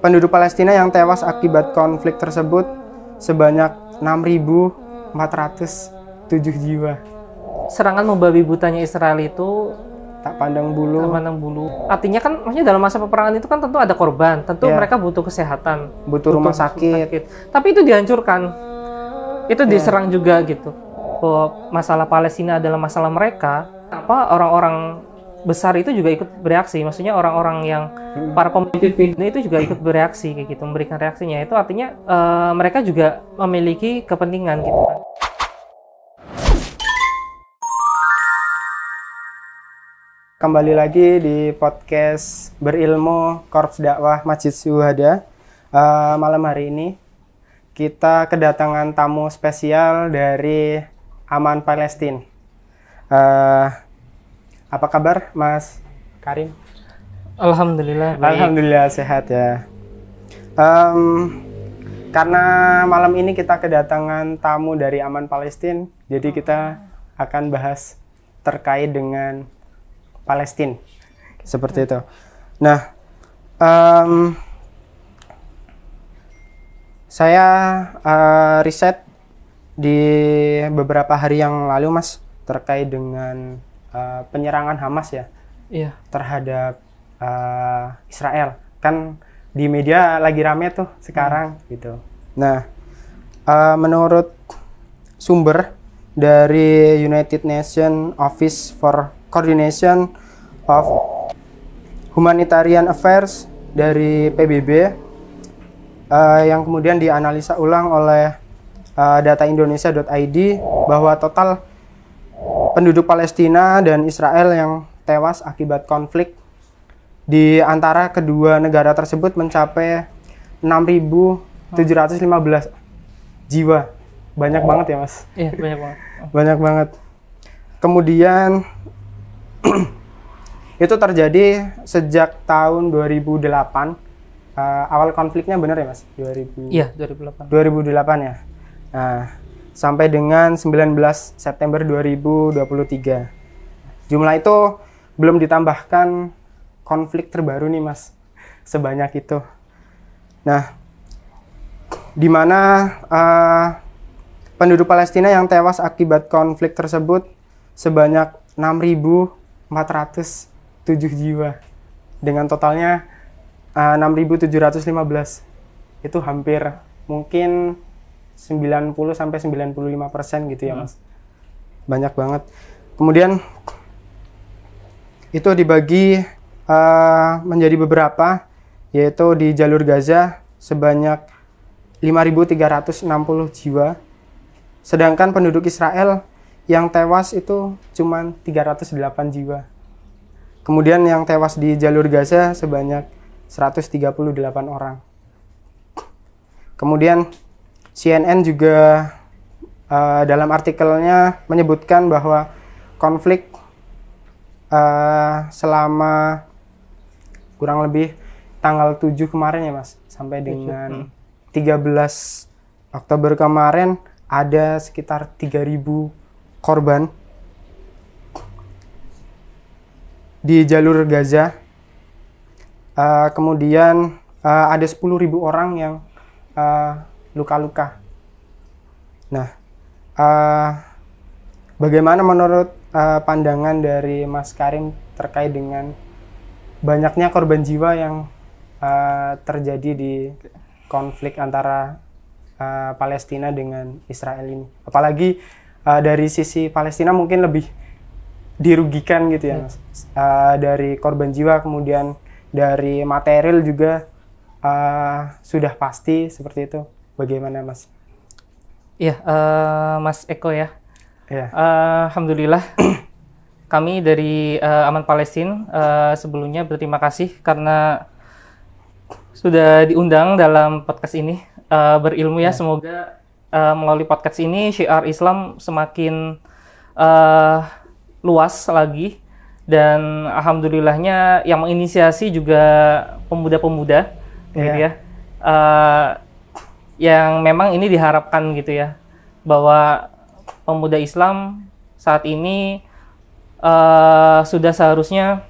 Penduduk Palestina yang tewas akibat konflik tersebut sebanyak 6.407 jiwa. Serangan membabi butanya Israel itu tak pandang bulu. Tak pandang bulu. Artinya kan maksudnya dalam masa peperangan itu kan tentu ada korban, tentu yeah. mereka butuh kesehatan, butuh, butuh rumah sakit. sakit. Tapi itu dihancurkan. Itu yeah. diserang juga gitu. Oh, masalah Palestina adalah masalah mereka, apa orang-orang besar itu juga ikut bereaksi maksudnya orang-orang yang hmm. para pemimpin itu juga ikut bereaksi kayak gitu memberikan reaksinya itu artinya uh, mereka juga memiliki kepentingan gitu kan kembali lagi di podcast berilmu korps dakwah masjid syuhada uh, eh, malam hari ini kita kedatangan tamu spesial dari Aman Palestina uh, eh, apa kabar Mas Karim? Alhamdulillah. Baik. Alhamdulillah sehat ya. Um, karena malam ini kita kedatangan tamu dari Aman Palestina, jadi kita akan bahas terkait dengan Palestina, seperti itu. Nah, um, saya uh, riset di beberapa hari yang lalu, Mas, terkait dengan Eh, penyerangan Hamas ya iya. terhadap uh, Israel kan di media lagi rame tuh sekarang hmm. gitu nah uh, menurut sumber dari United Nations Office for Coordination of Humanitarian Affairs dari PBB uh, yang kemudian dianalisa ulang oleh uh, dataindonesia.id bahwa total penduduk Palestina dan Israel yang tewas akibat konflik di antara kedua negara tersebut mencapai 6.715 jiwa. Banyak banget ya, Mas? Iya, banyak banget. banyak banget. Kemudian itu terjadi sejak tahun 2008. Uh, eh, awal konfliknya benar ya, Mas? 2000. Iya, 2008. 2008 ya. Nah, sampai dengan 19 September 2023. Jumlah itu belum ditambahkan konflik terbaru nih mas sebanyak itu. Nah, di mana uh, penduduk Palestina yang tewas akibat konflik tersebut sebanyak 6.407 jiwa dengan totalnya eh, uh, 6.715 itu hampir mungkin 90 sampai 95% persen gitu ya, hmm. Mas. Banyak banget. Kemudian itu dibagi uh, menjadi beberapa yaitu di jalur Gaza sebanyak 5.360 jiwa. Sedangkan penduduk Israel yang tewas itu cuma 308 jiwa. Kemudian yang tewas di jalur Gaza sebanyak 138 orang. Kemudian CNN juga uh, dalam artikelnya menyebutkan bahwa konflik uh, selama kurang lebih tanggal 7 kemarin ya Mas sampai dengan 13 hmm. Oktober kemarin ada sekitar 3000 korban di jalur Gaza. Uh, kemudian uh, ada 10.000 orang yang uh, luka-luka. Nah, uh, bagaimana menurut uh, pandangan dari Mas Karim terkait dengan banyaknya korban jiwa yang uh, terjadi di konflik antara uh, Palestina dengan Israel ini? Apalagi uh, dari sisi Palestina mungkin lebih dirugikan gitu ya, hmm. Mas. Uh, dari korban jiwa kemudian dari material juga uh, sudah pasti seperti itu. Bagaimana Mas? Iya, uh, Mas Eko ya. Uh, Alhamdulillah kami dari uh, Aman Palestin uh, sebelumnya berterima kasih karena sudah diundang dalam podcast ini uh, berilmu ya. ya. Semoga uh, melalui podcast ini syiar Islam semakin uh, luas lagi dan alhamdulillahnya yang menginisiasi juga pemuda-pemuda yeah. gitu ya. Uh, yang memang ini diharapkan gitu ya bahwa pemuda Islam saat ini uh, sudah seharusnya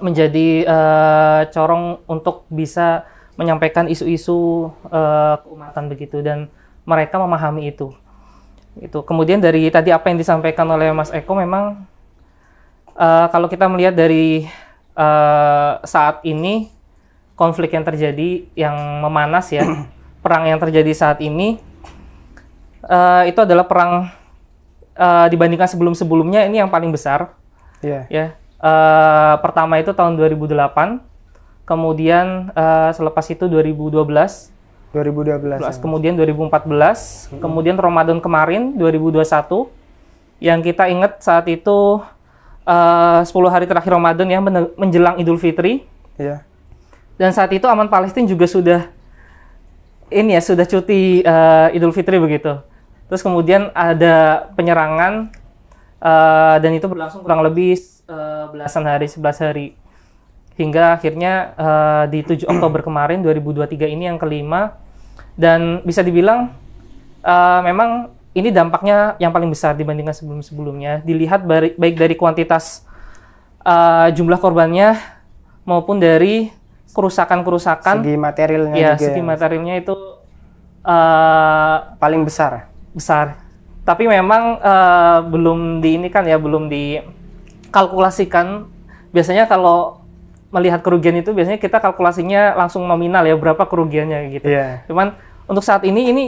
menjadi uh, corong untuk bisa menyampaikan isu-isu uh, keumatan begitu dan mereka memahami itu. Itu. Kemudian dari tadi apa yang disampaikan oleh Mas Eko memang uh, kalau kita melihat dari uh, saat ini konflik yang terjadi yang memanas ya perang yang terjadi saat ini uh, itu adalah perang uh, dibandingkan sebelum-sebelumnya ini yang paling besar. Iya. Ya. Yeah. Uh, pertama itu tahun 2008, kemudian uh, selepas itu 2012. 2012. 12, kemudian 2014, hmm. kemudian Ramadan kemarin 2021 yang kita ingat saat itu uh, 10 hari terakhir Ramadan ya menjelang Idul Fitri. Yeah. Dan saat itu Aman Palestina juga sudah ini ya sudah cuti uh, Idul Fitri begitu. Terus kemudian ada penyerangan uh, dan itu berlangsung kurang lebih uh, belasan hari, sebelas hari. Hingga akhirnya uh, di 7 Oktober kemarin 2023 ini yang kelima dan bisa dibilang uh, memang ini dampaknya yang paling besar dibandingkan sebelum-sebelumnya. Dilihat baik dari kuantitas uh, jumlah korbannya maupun dari kerusakan-kerusakan segi materialnya ya, juga. segi materialnya itu uh, paling besar. Besar. Tapi memang uh, belum di ini kan ya belum dikalkulasikan. Biasanya kalau melihat kerugian itu biasanya kita kalkulasinya langsung nominal ya berapa kerugiannya gitu. Yeah. Cuman untuk saat ini ini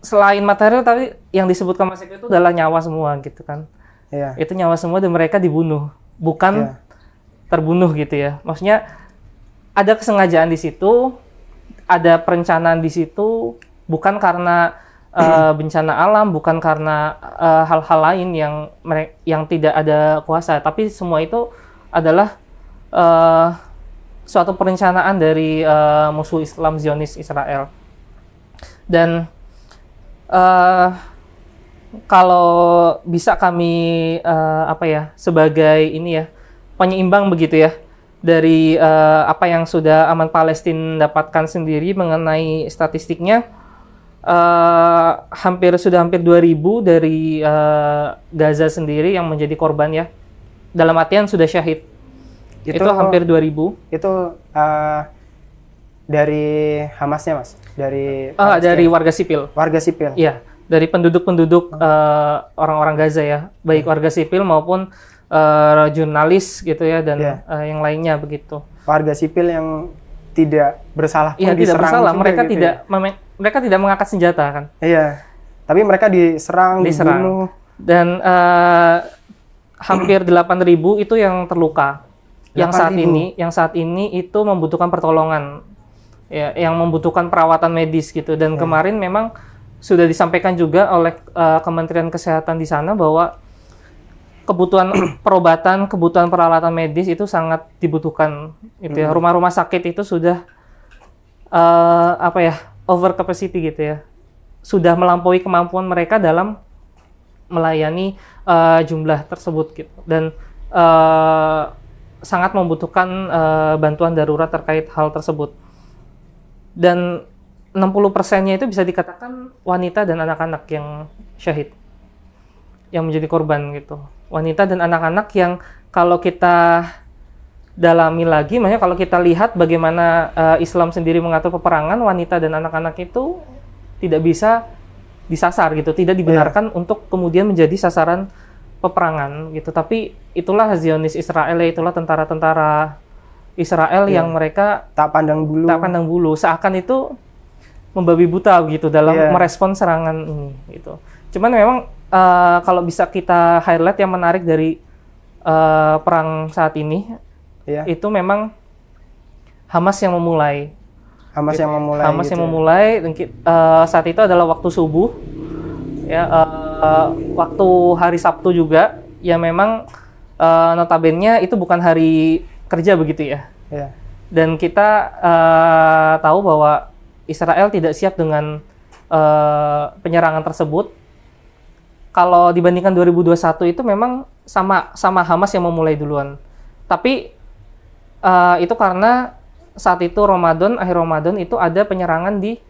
selain material tapi yang disebutkan Mas itu adalah nyawa semua gitu kan. Yeah. Itu nyawa semua dan mereka dibunuh, bukan yeah. terbunuh gitu ya. Maksudnya ada kesengajaan di situ, ada perencanaan di situ, bukan karena uh, bencana alam, bukan karena eh, hal-hal uh, lain yang yang tidak ada kuasa, tapi semua itu adalah uh, suatu perencanaan dari uh, musuh Islam Zionis Israel. Dan uh, kalau bisa kami uh, apa ya sebagai ini ya penyeimbang begitu ya dari uh, apa yang sudah Aman Palestina dapatkan sendiri mengenai statistiknya uh, hampir sudah hampir 2000 dari uh, Gaza sendiri yang menjadi korban ya. Dalam artian sudah syahid. Itu, itu hampir 2000. Itu uh, dari Hamasnya, Mas. Dari uh, dari warga sipil. Warga sipil. Ya dari penduduk-penduduk orang-orang -penduduk, uh, orang -orang Gaza ya, baik hmm. warga sipil maupun uh, jurnalis gitu ya dan yeah. Ya. uh, yang lainnya begitu. Warga sipil yang tidak bersalah pun ya, tidak diserang bersalah. Mereka gitu tidak ya? mereka tidak mengangkat senjata kan. Iya. Tapi mereka diserang, diserang. dibunuh dan uh, hampir 8.000 itu yang terluka. Yang saat ini yang saat ini itu membutuhkan pertolongan. Ya, yang membutuhkan perawatan medis gitu dan ya. kemarin memang sudah disampaikan juga oleh uh, Kementerian Kesehatan di sana bahwa kebutuhan perobatan, kebutuhan peralatan medis itu sangat dibutuhkan. Itu ya. Hmm. Rumah-rumah sakit itu sudah uh, apa ya over capacity gitu ya. Sudah melampaui kemampuan mereka dalam melayani uh, jumlah tersebut gitu dan uh, sangat membutuhkan uh, bantuan darurat terkait hal tersebut. Dan 60 persennya itu bisa dikatakan wanita dan anak-anak yang syahid yang menjadi korban gitu wanita dan anak-anak yang kalau kita dalami lagi, makanya kalau kita lihat bagaimana uh, Islam sendiri mengatur peperangan wanita dan anak-anak itu tidak bisa disasar gitu, tidak iya. dibenarkan yeah. untuk kemudian menjadi sasaran peperangan gitu. Tapi itulah Zionis Israel, itulah tentara-tentara Israel yeah. yang mereka tak pandang bulu, tak pandang bulu, seakan itu membabi buta gitu dalam yeah. merespon serangan ini gitu. Cuman memang uh, kalau bisa kita highlight yang menarik dari uh, perang saat ini yeah. itu memang Hamas yang memulai. Hamas gitu. yang memulai. Hamas gitu. yang memulai uh, saat itu adalah waktu subuh. Ya uh, waktu hari Sabtu juga ya memang uh, notabene itu bukan hari kerja begitu ya. Yeah. Dan kita uh, tahu bahwa Israel tidak siap dengan uh, penyerangan tersebut kalau dibandingkan 2021 itu memang sama sama Hamas yang memulai duluan. Tapi uh, itu karena saat itu Ramadan, akhir Ramadan itu ada penyerangan di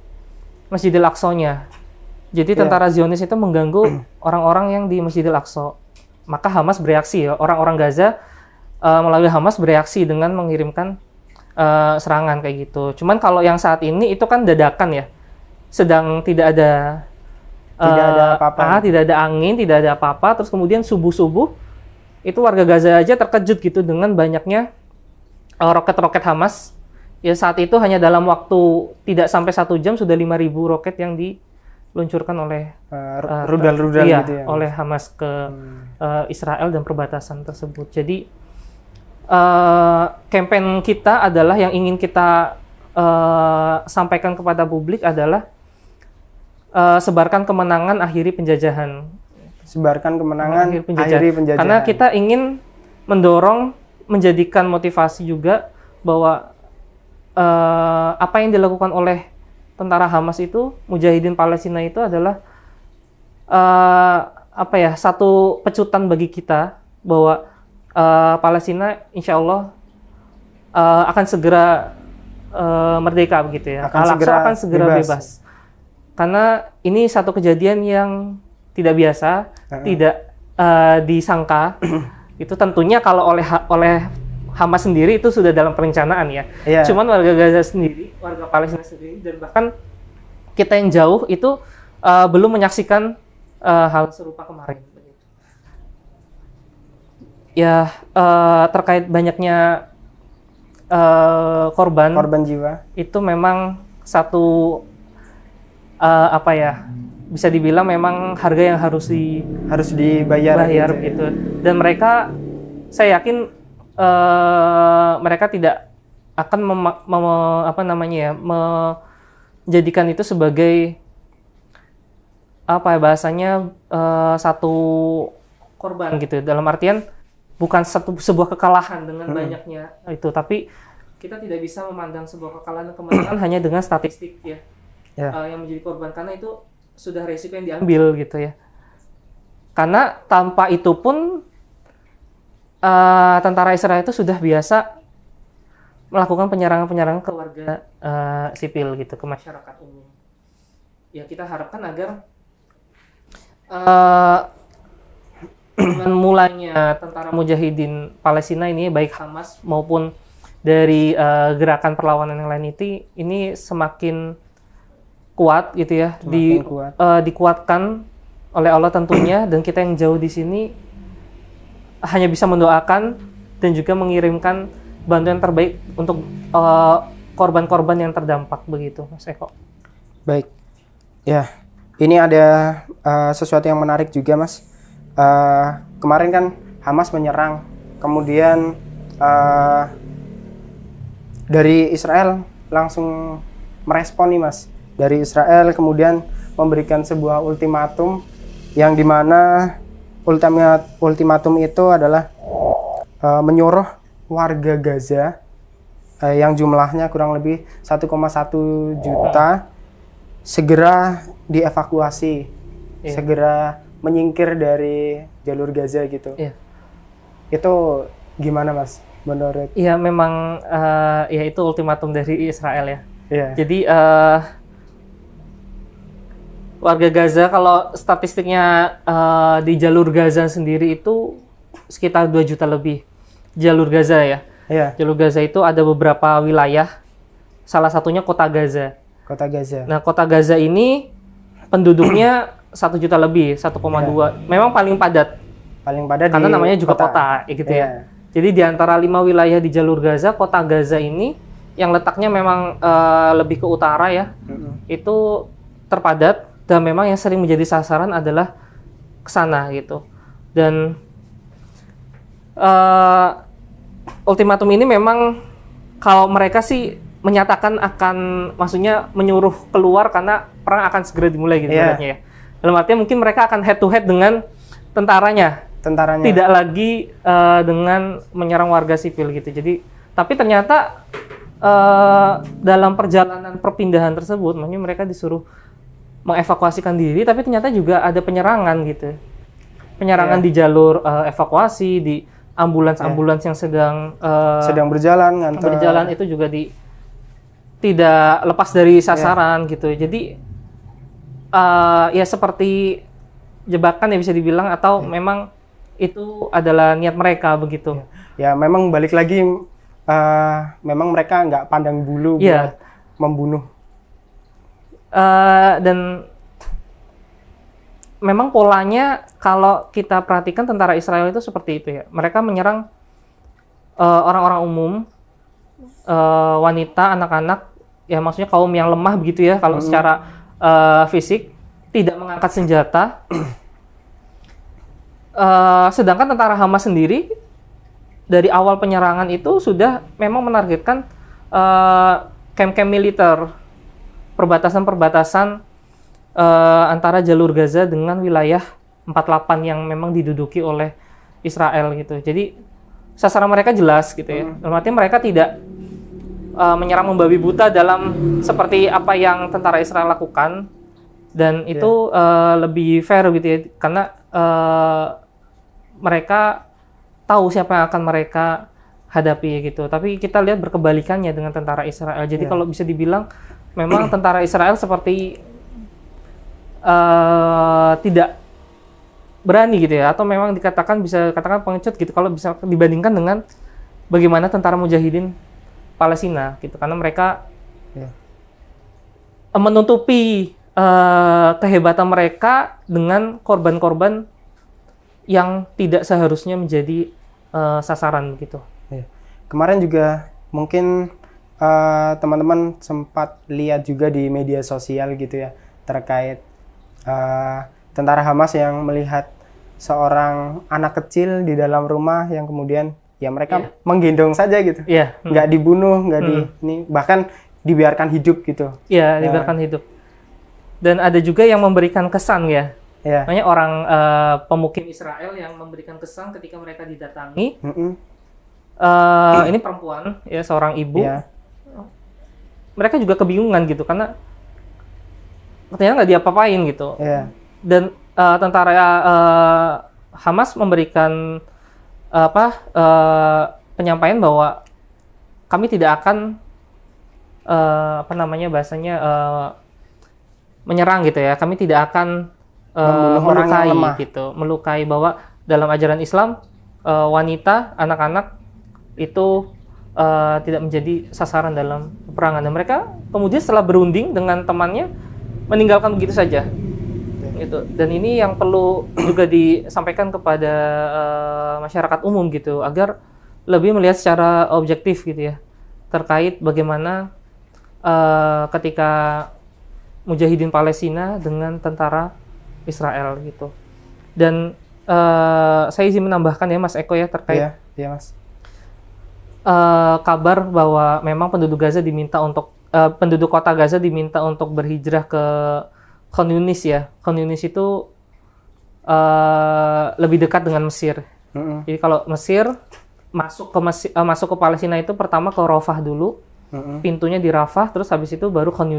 Masjidil Aqsa-nya. Jadi yeah. tentara Zionis itu mengganggu orang-orang yang di Masjidil Aqsa. Maka Hamas bereaksi ya, orang-orang Gaza uh, melalui Hamas bereaksi dengan mengirimkan uh, serangan kayak gitu. Cuman kalau yang saat ini itu kan dadakan ya. Sedang tidak ada tidak ada eh, apa-apa. Ah, tidak ada angin, tidak ada apa-apa. Terus kemudian subuh-subuh itu warga Gaza aja terkejut gitu dengan banyaknya eh, roket-roket uh, Hamas. Ya saat itu hanya dalam waktu tidak sampai satu jam sudah 5.000 roket yang diluncurkan oleh eh, rudal-rudal uh, iya, gitu ya. oleh Hamas ke hmm. uh, Israel dan perbatasan tersebut. Jadi uh, campaign kita adalah yang ingin kita uh, sampaikan kepada publik adalah Eh, sebarkan kemenangan akhiri penjajahan. Sebarkan kemenangan akhiri penjajahan. akhiri penjajahan. Karena kita ingin mendorong menjadikan motivasi juga bahwa uh, apa yang dilakukan oleh tentara Hamas itu, mujahidin Palestina itu adalah uh, apa ya satu pecutan bagi kita bahwa uh, Palestina insya Allah uh, akan segera uh, merdeka begitu ya. Akan segera akan segera bebas. bebas karena ini satu kejadian yang tidak biasa, uh-huh. tidak uh, disangka. itu tentunya kalau oleh ha- oleh Hamas sendiri itu sudah dalam perencanaan ya. Yeah. Cuman warga Gaza sendiri, warga Palestina sendiri, dan bahkan kita yang jauh itu uh, belum menyaksikan uh, hal serupa kemarin. Ya uh, terkait banyaknya uh, korban. Korban jiwa. Itu memang satu uh, apa ya bisa dibilang memang harga yang harus di harus dibayar bayar gitu, ya. gitu. dan mereka saya yakin uh, mereka tidak akan mem, apa namanya ya menjadikan itu sebagai apa ya bahasanya uh, satu korban gitu dalam artian bukan satu sebuah kekalahan dengan hmm. banyaknya itu tapi kita tidak bisa memandang sebuah kekalahan kemenangan hanya dengan statistik ya yeah. Ya. uh, yang menjadi korban karena itu sudah resiko yang diambil gitu ya. Karena tanpa itu pun uh, tentara Israel itu sudah biasa melakukan penyerangan-penyerangan ke warga uh, sipil gitu, ke masyarakat umum. Ya kita harapkan agar uh, dengan mulanya tentara mujahidin Palestina ini baik Hamas maupun dari uh, gerakan perlawanan yang lain itu ini semakin kuat gitu ya, Semakin di kuat. Uh, dikuatkan oleh Allah tentunya dan kita yang jauh di sini hanya bisa mendoakan dan juga mengirimkan bantuan terbaik untuk eh, korban-korban uh, yang terdampak begitu, Mas Eko. Baik, ya ini ada uh, sesuatu yang menarik juga, Mas. Uh, kemarin kan Hamas menyerang, kemudian uh, dari Israel langsung merespon nih, Mas dari Israel kemudian memberikan sebuah ultimatum yang dimana ultimatum itu adalah uh, menyuruh warga Gaza uh, yang jumlahnya kurang lebih 1,1 juta segera dievakuasi, iya. segera menyingkir dari jalur Gaza gitu. iya. Itu gimana mas? Menurut? Iya memang uh, ya itu ultimatum dari Israel ya. iya. Jadi uh, warga Gaza kalau statistiknya uh, di jalur Gaza sendiri itu sekitar 2 juta lebih jalur Gaza ya. Iya. Jalur Gaza itu ada beberapa wilayah. Salah satunya kota Gaza. Kota Gaza. Nah, kota Gaza ini penduduknya satu juta lebih, 1,2. dua. Iya. Memang paling padat. Paling padat karena namanya juga kota, kota ya gitu ya. Iya. Jadi di antara lima wilayah di jalur Gaza, kota Gaza ini yang letaknya memang uh, lebih ke utara ya, mm -hmm. itu terpadat dan memang yang sering menjadi sasaran adalah ke sana gitu dan uh, ultimatum ini memang kalau mereka sih menyatakan akan maksudnya menyuruh keluar karena perang akan segera dimulai gitu yeah. ya. Dalam artinya mungkin mereka akan head to head dengan tentaranya. Tentaranya. Tidak lagi uh, dengan menyerang warga sipil gitu. Jadi tapi ternyata uh, dalam perjalanan perpindahan tersebut, maksudnya mereka disuruh mengevakuasikan diri tapi ternyata juga ada penyerangan gitu penyerangan yeah. di jalur uh, evakuasi di ambulans-ambulans yeah. yang sedang uh, sedang berjalan nganter. berjalan itu juga di tidak lepas dari iya. sasaran yeah. gitu jadi uh, ya seperti jebakan ya bisa dibilang atau yeah. memang itu adalah niat mereka begitu ya, ya memang balik lagi uh, memang mereka nggak pandang bulu yeah. buat membunuh Eh, dan memang polanya kalau kita perhatikan tentara Israel itu seperti itu ya. Mereka menyerang eh, orang-orang uh, umum, uh, wanita, anak-anak, ya maksudnya kaum yang lemah begitu ya kalau hmm. secara uh, fisik tidak mengangkat senjata. uh, sedangkan tentara Hamas sendiri dari awal penyerangan itu sudah memang menargetkan kem kem uh, militer perbatasan-perbatasan uh, antara jalur Gaza dengan wilayah 48 yang memang diduduki oleh Israel gitu. Jadi sasaran mereka jelas gitu ya. Hmm. Artinya mereka tidak uh, menyerang membabi buta dalam seperti apa yang tentara Israel lakukan dan itu uh, lebih fair gitu ya karena uh, mereka tahu siapa yang akan mereka hadapi gitu. Tapi kita lihat berkebalikannya dengan tentara Israel. Jadi yeah. kalau bisa dibilang memang tentara Israel seperti uh, tidak berani gitu ya atau memang dikatakan bisa katakan pengecut gitu kalau bisa dibandingkan dengan bagaimana tentara mujahidin Palestina gitu karena mereka ya. menutupi uh, kehebatan mereka dengan korban-korban yang tidak seharusnya menjadi uh, sasaran gitu. ya. Kemarin juga mungkin Eh, teman-teman uh, sempat lihat juga di media sosial gitu ya terkait uh, tentara Hamas yang melihat seorang anak kecil di dalam rumah yang kemudian ya mereka yeah. menggendong saja gitu yeah. hmm. nggak dibunuh nggak hmm. di ini bahkan dibiarkan hidup gitu iya, ya yeah, dibiarkan uh, hidup dan ada juga yang memberikan kesan ya yeah. banyak orang uh, pemukim Israel yang memberikan kesan ketika mereka didatangi mm -hmm. uh, ini perempuan ya seorang ibu yeah mereka juga kebingungan gitu karena ternyata nggak diapa-apain gitu. Yeah. Dan uh, tentara uh, Hamas memberikan uh, apa uh, penyampaian bahwa kami tidak akan uh, apa namanya bahasanya uh, menyerang gitu ya. Kami tidak akan uh, melukai gitu, melukai bahwa dalam ajaran Islam uh, wanita, anak-anak itu uh, tidak menjadi sasaran dalam peperangan dan mereka kemudian setelah berunding dengan temannya meninggalkan begitu saja gitu dan ini yang perlu juga disampaikan kepada uh, masyarakat umum gitu agar lebih melihat secara objektif gitu ya terkait bagaimana uh, ketika mujahidin Palestina dengan tentara Israel gitu dan uh, saya izin menambahkan ya Mas Eko ya terkait ya, iya Mas uh, kabar bahwa memang penduduk Gaza diminta untuk uh, penduduk kota Gaza diminta untuk berhijrah ke Khan ya. Khan itu uh, lebih dekat dengan Mesir. Mm-hmm. Jadi kalau Mesir masuk ke Mesir, uh, masuk ke Palestina itu pertama ke Rafah dulu, mm-hmm. pintunya di Rafah, terus habis itu baru Khan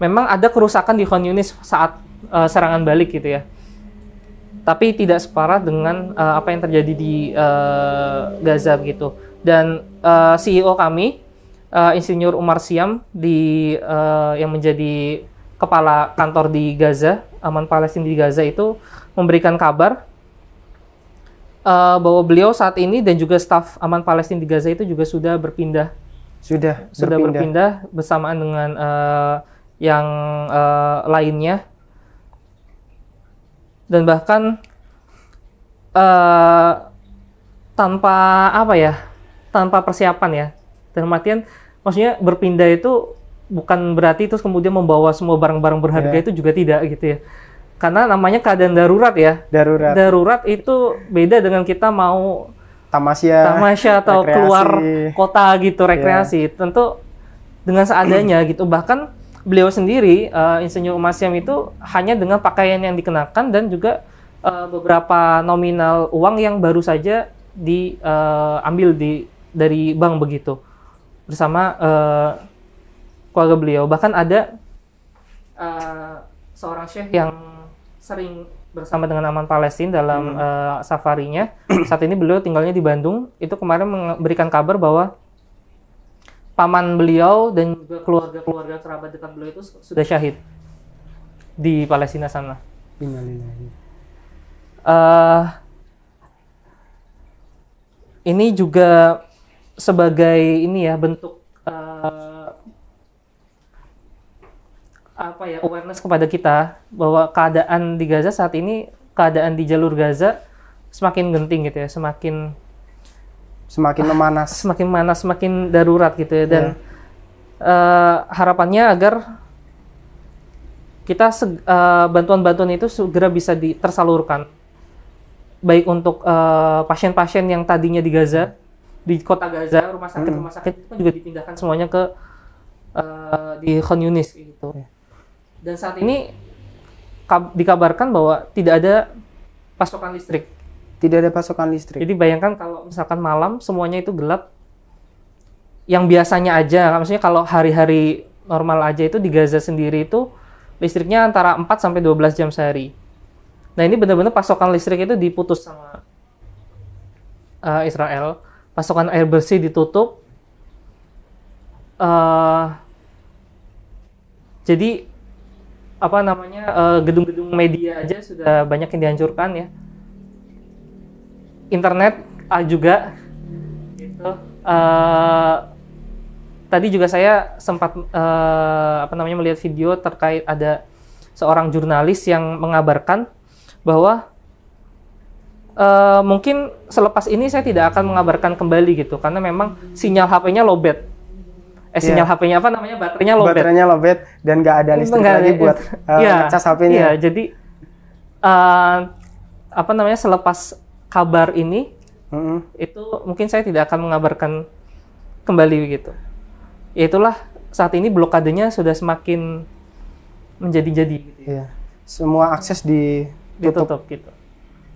Memang ada kerusakan di Khan saat uh, serangan balik gitu ya tapi tidak separah dengan uh, apa yang terjadi di uh, Gaza begitu. Dan uh, eh, CEO kami, uh, Insinyur Umar Siam, di uh, yang menjadi kepala kantor di Gaza, Aman Palestina di Gaza itu memberikan kabar uh, bahwa beliau saat ini dan juga staf Aman Palestina di Gaza itu juga sudah berpindah. Sudah. Sudah berpindah, berpindah bersamaan dengan uh, yang uh, lainnya dan bahkan uh, tanpa apa ya tanpa persiapan ya dan artian maksudnya berpindah itu bukan berarti terus kemudian membawa semua barang-barang berharga yeah. itu juga tidak gitu ya karena namanya keadaan darurat ya darurat darurat itu beda dengan kita mau tamasya tamasya atau rekreasi. keluar kota gitu rekreasi yeah. tentu dengan seadanya gitu bahkan beliau sendiri uh, Insinyur Umasyam itu hanya dengan pakaian yang dikenakan dan juga uh, beberapa nominal uang yang baru saja diambil eh, uh, di dari bank begitu bersama uh, keluarga beliau bahkan ada uh, seorang syekh yang sering bersama dengan Aman Palestina dalam hmm. uh, safarinya. Saat ini beliau tinggalnya di Bandung. Itu kemarin memberikan kabar bahwa paman beliau dan juga keluarga-keluarga kerabat dekat beliau itu sudah syahid di Palestina sana. Uh, ini juga sebagai ini ya bentuk uh, apa ya awareness kepada kita bahwa keadaan di Gaza saat ini keadaan di jalur Gaza semakin genting gitu ya, semakin semakin ah, memanas semakin memanas semakin darurat gitu ya dan yeah. uh, harapannya agar kita eh, bantuan-bantuan uh, itu segera bisa di, tersalurkan baik untuk eh, pasien-pasien uh, yang tadinya di Gaza di kota Gaza rumah sakit rumah sakit hmm. itu juga dipindahkan semuanya ke uh, di Khan Yunis gitu iya. dan saat ini dikabarkan bahwa tidak ada pasokan listrik tidak ada pasokan listrik. Jadi bayangkan kalau misalkan malam semuanya itu gelap, yang biasanya aja, maksudnya kalau hari-hari normal aja itu di Gaza sendiri itu listriknya antara 4 sampai 12 jam sehari. Nah ini benar-benar pasokan listrik itu diputus sama uh, Israel. Pasokan air bersih ditutup. Uh, jadi apa namanya eh, gedung-gedung uh, media aja sudah banyak yang dihancurkan ya internet uh, juga gitu. Uh, tadi juga saya sempat uh, apa namanya melihat video terkait ada seorang jurnalis yang mengabarkan bahwa uh, mungkin selepas ini saya tidak akan mengabarkan kembali gitu karena memang sinyal HP-nya lowbat. Eh yeah. sinyal iya. HP-nya apa namanya? Baterainya lowbat. Baterainya lobet dan nggak ada listrik gak lagi buat uh, yeah, ngecas HP-nya. Iya, yeah, jadi uh, apa namanya selepas kabar ini mm-hmm. itu mungkin saya tidak akan mengabarkan kembali begitu ya itulah saat ini blokadenya sudah semakin menjadi-jadi gitu ya. Iya. semua akses ditutup, ditutup gitu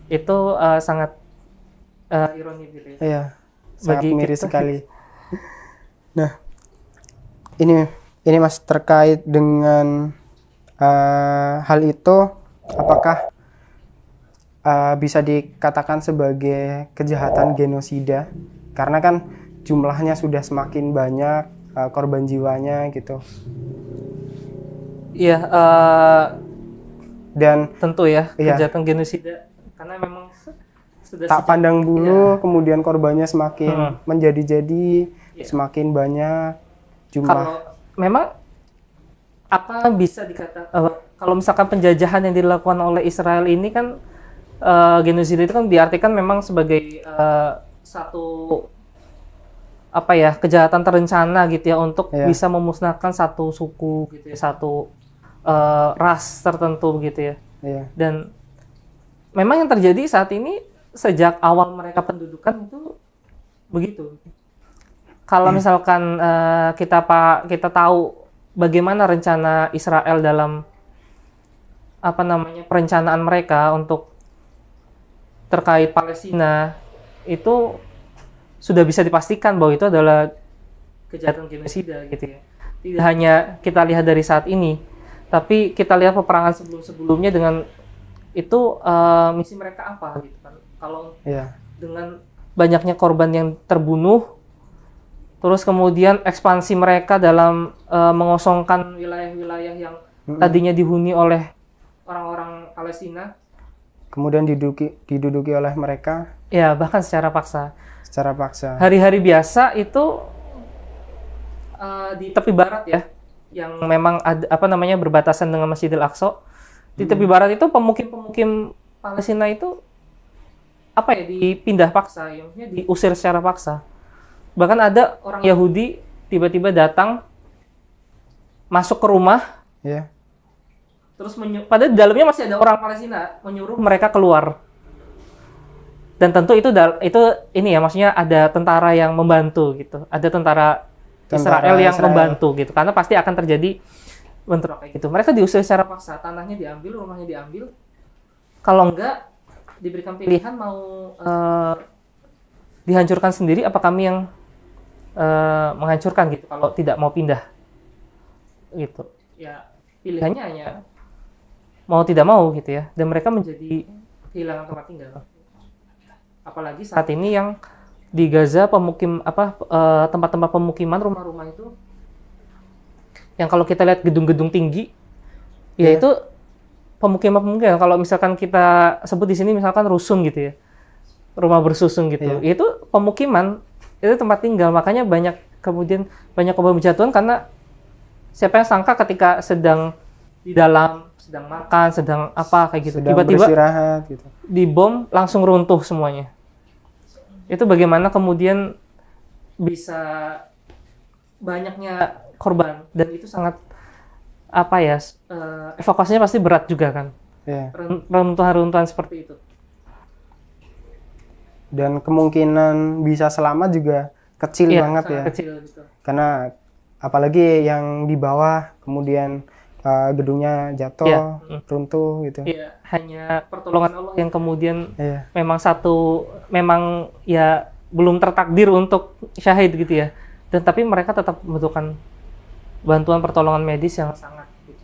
itu uh, sangat uh, ironi gitu ya iya. sangat Bagi miris kita. sekali nah ini ini mas terkait dengan uh, hal itu apakah uh, bisa dikatakan sebagai kejahatan genosida karena kan jumlahnya sudah semakin banyak uh, korban jiwanya gitu. Iya uh, dan tentu ya kejahatan iya. kejahatan genosida karena memang sudah tak pandang bulu ya. kemudian korbannya semakin hmm. menjadi-jadi ya. semakin banyak jumlah. Kalau memang apa bisa dikatakan uh, kalau misalkan penjajahan yang dilakukan oleh Israel ini kan uh, eh, genosida itu kan diartikan memang sebagai uh, satu apa ya kejahatan terencana gitu ya untuk yeah. bisa memusnahkan satu suku gitu ya satu uh, ras tertentu gitu ya yeah. dan memang yang terjadi saat ini sejak awal mereka pendudukan itu begitu kalau yeah. Hmm. misalkan uh, kita pak kita tahu bagaimana rencana Israel dalam apa namanya perencanaan mereka untuk terkait Palestina itu sudah bisa dipastikan bahwa itu adalah kejahatan genosida gitu ya. Tidak hanya kita lihat dari saat ini, tapi kita lihat peperangan sebelum-sebelumnya dengan itu uh, misi mereka apa gitu kan. Kalau yeah. dengan banyaknya korban yang terbunuh terus kemudian ekspansi mereka dalam uh, mengosongkan wilayah-wilayah yang tadinya dihuni oleh orang-orang Palestina kemudian diduduki diduduki oleh mereka ya bahkan secara paksa secara paksa hari-hari biasa itu uh, di tepi barat ya yang memang ada, apa namanya berbatasan dengan Masjidil Aqsa di hmm. tepi barat itu pemukim-pemukim Palestina itu apa ya dipindah paksa ya diusir secara paksa bahkan ada orang Yahudi tiba-tiba datang masuk ke rumah yeah. Terus pada dalamnya masih ada orang Palestina menyuruh mereka keluar. Dan tentu itu itu ini ya maksudnya ada tentara yang membantu gitu. Ada tentara, tentara Israel yang Israel. membantu gitu karena pasti akan terjadi bentrok kayak gitu. Mereka diusir secara paksa, tanahnya diambil, rumahnya diambil. Kalau enggak diberikan pilihan mau uh, dihancurkan sendiri apa kami yang uh, menghancurkan gitu kalau tidak mau pindah gitu ya pilihannya hanya ya mau tidak mau gitu ya dan mereka menjadi kehilangan tempat tinggal apalagi saat ini yang di Gaza pemukim apa eh, tempat-tempat pemukiman rumah-rumah itu yang kalau kita lihat gedung-gedung tinggi yeah. Iya. itu pemukiman-pemukiman kalau misalkan kita sebut di sini misalkan rusun gitu ya rumah bersusun gitu yeah. itu pemukiman itu tempat tinggal makanya banyak kemudian banyak korban berjatuhan karena siapa yang sangka ketika sedang di dalam sedang makan, sedang apa kayak gitu. Tiba-tiba gitu. bom langsung runtuh semuanya. Itu bagaimana kemudian bisa banyaknya korban dan itu sangat apa ya eh, evakuasinya pasti berat juga kan. Yeah. Iya. Runtuhan-runtuhan seperti itu. Dan kemungkinan bisa selamat juga kecil iya, banget ya. Kecil gitu. Karena apalagi yang di bawah kemudian Eh, gedungnya jatuh, yeah. runtuh gitu. Yeah. Hanya pertolongan Allah yang kemudian yeah. memang satu memang ya belum tertakdir untuk syahid gitu ya. Dan tapi mereka tetap membutuhkan bantuan pertolongan medis yang sangat gitu.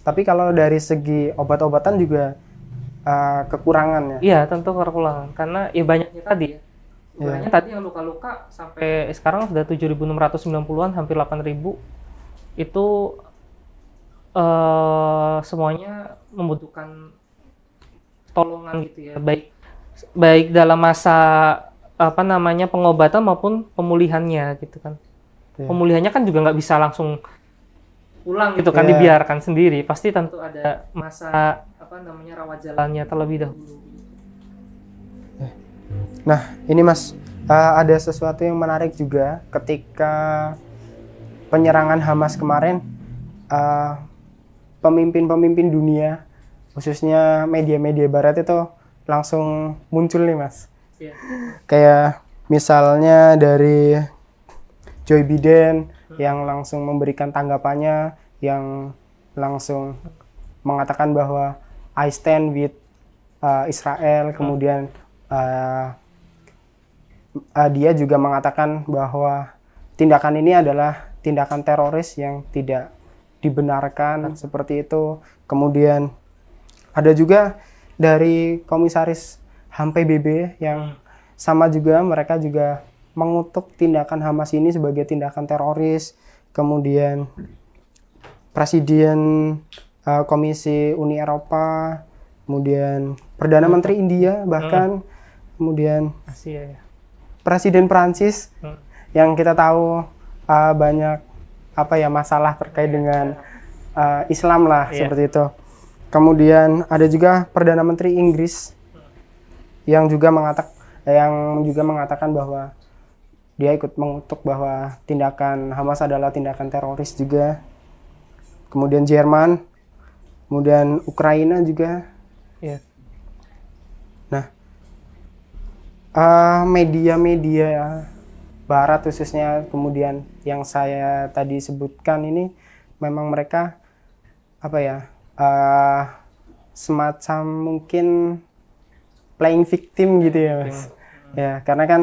Tapi kalau dari segi obat-obatan juga uh, kekurangan ya? Iya tentu kekurangan karena ya banyaknya tadi ya. Banyaknya yeah. tadi yang luka-luka sampai sekarang sudah 7.690-an hampir 8.000 itu Eh, semuanya membutuhkan tolongan gitu ya baik baik dalam masa apa namanya pengobatan maupun pemulihannya gitu kan yeah. pemulihannya kan juga nggak bisa langsung pulang gitu kan iya. dibiarkan sendiri pasti tentu ada masa apa namanya rawat jalannya terlebih dahulu eh. nah ini mas uh, ada sesuatu yang menarik juga ketika penyerangan Hamas kemarin uh, pemimpin-pemimpin dunia khususnya media-media barat itu langsung muncul nih mas yeah. kayak misalnya dari Joe Biden hmm. yang langsung memberikan tanggapannya yang langsung mengatakan bahwa I stand with uh, Israel hmm. kemudian uh, uh, dia juga mengatakan bahwa tindakan ini adalah tindakan teroris yang tidak dibenarkan hmm. seperti itu. Kemudian ada juga dari komisaris HAM PBB yang hmm. sama juga mereka juga mengutuk tindakan Hamas ini sebagai tindakan teroris. Kemudian presiden uh, Komisi Uni Eropa, kemudian perdana hmm. menteri India bahkan hmm. kemudian Asia ya. Presiden Prancis hmm. yang kita tahu uh, banyak apa ya masalah terkait dengan uh, Islam lah yeah. seperti itu. Kemudian ada juga Perdana Menteri Inggris yang juga mengatak yang juga mengatakan bahwa dia ikut mengutuk bahwa tindakan Hamas adalah tindakan teroris juga. Kemudian Jerman, kemudian Ukraina juga. Yeah. Nah, eh, media-media uh, Barat khususnya kemudian yang saya tadi sebutkan ini memang mereka apa ya uh, semacam mungkin playing victim gitu ya mas hmm. ya karena kan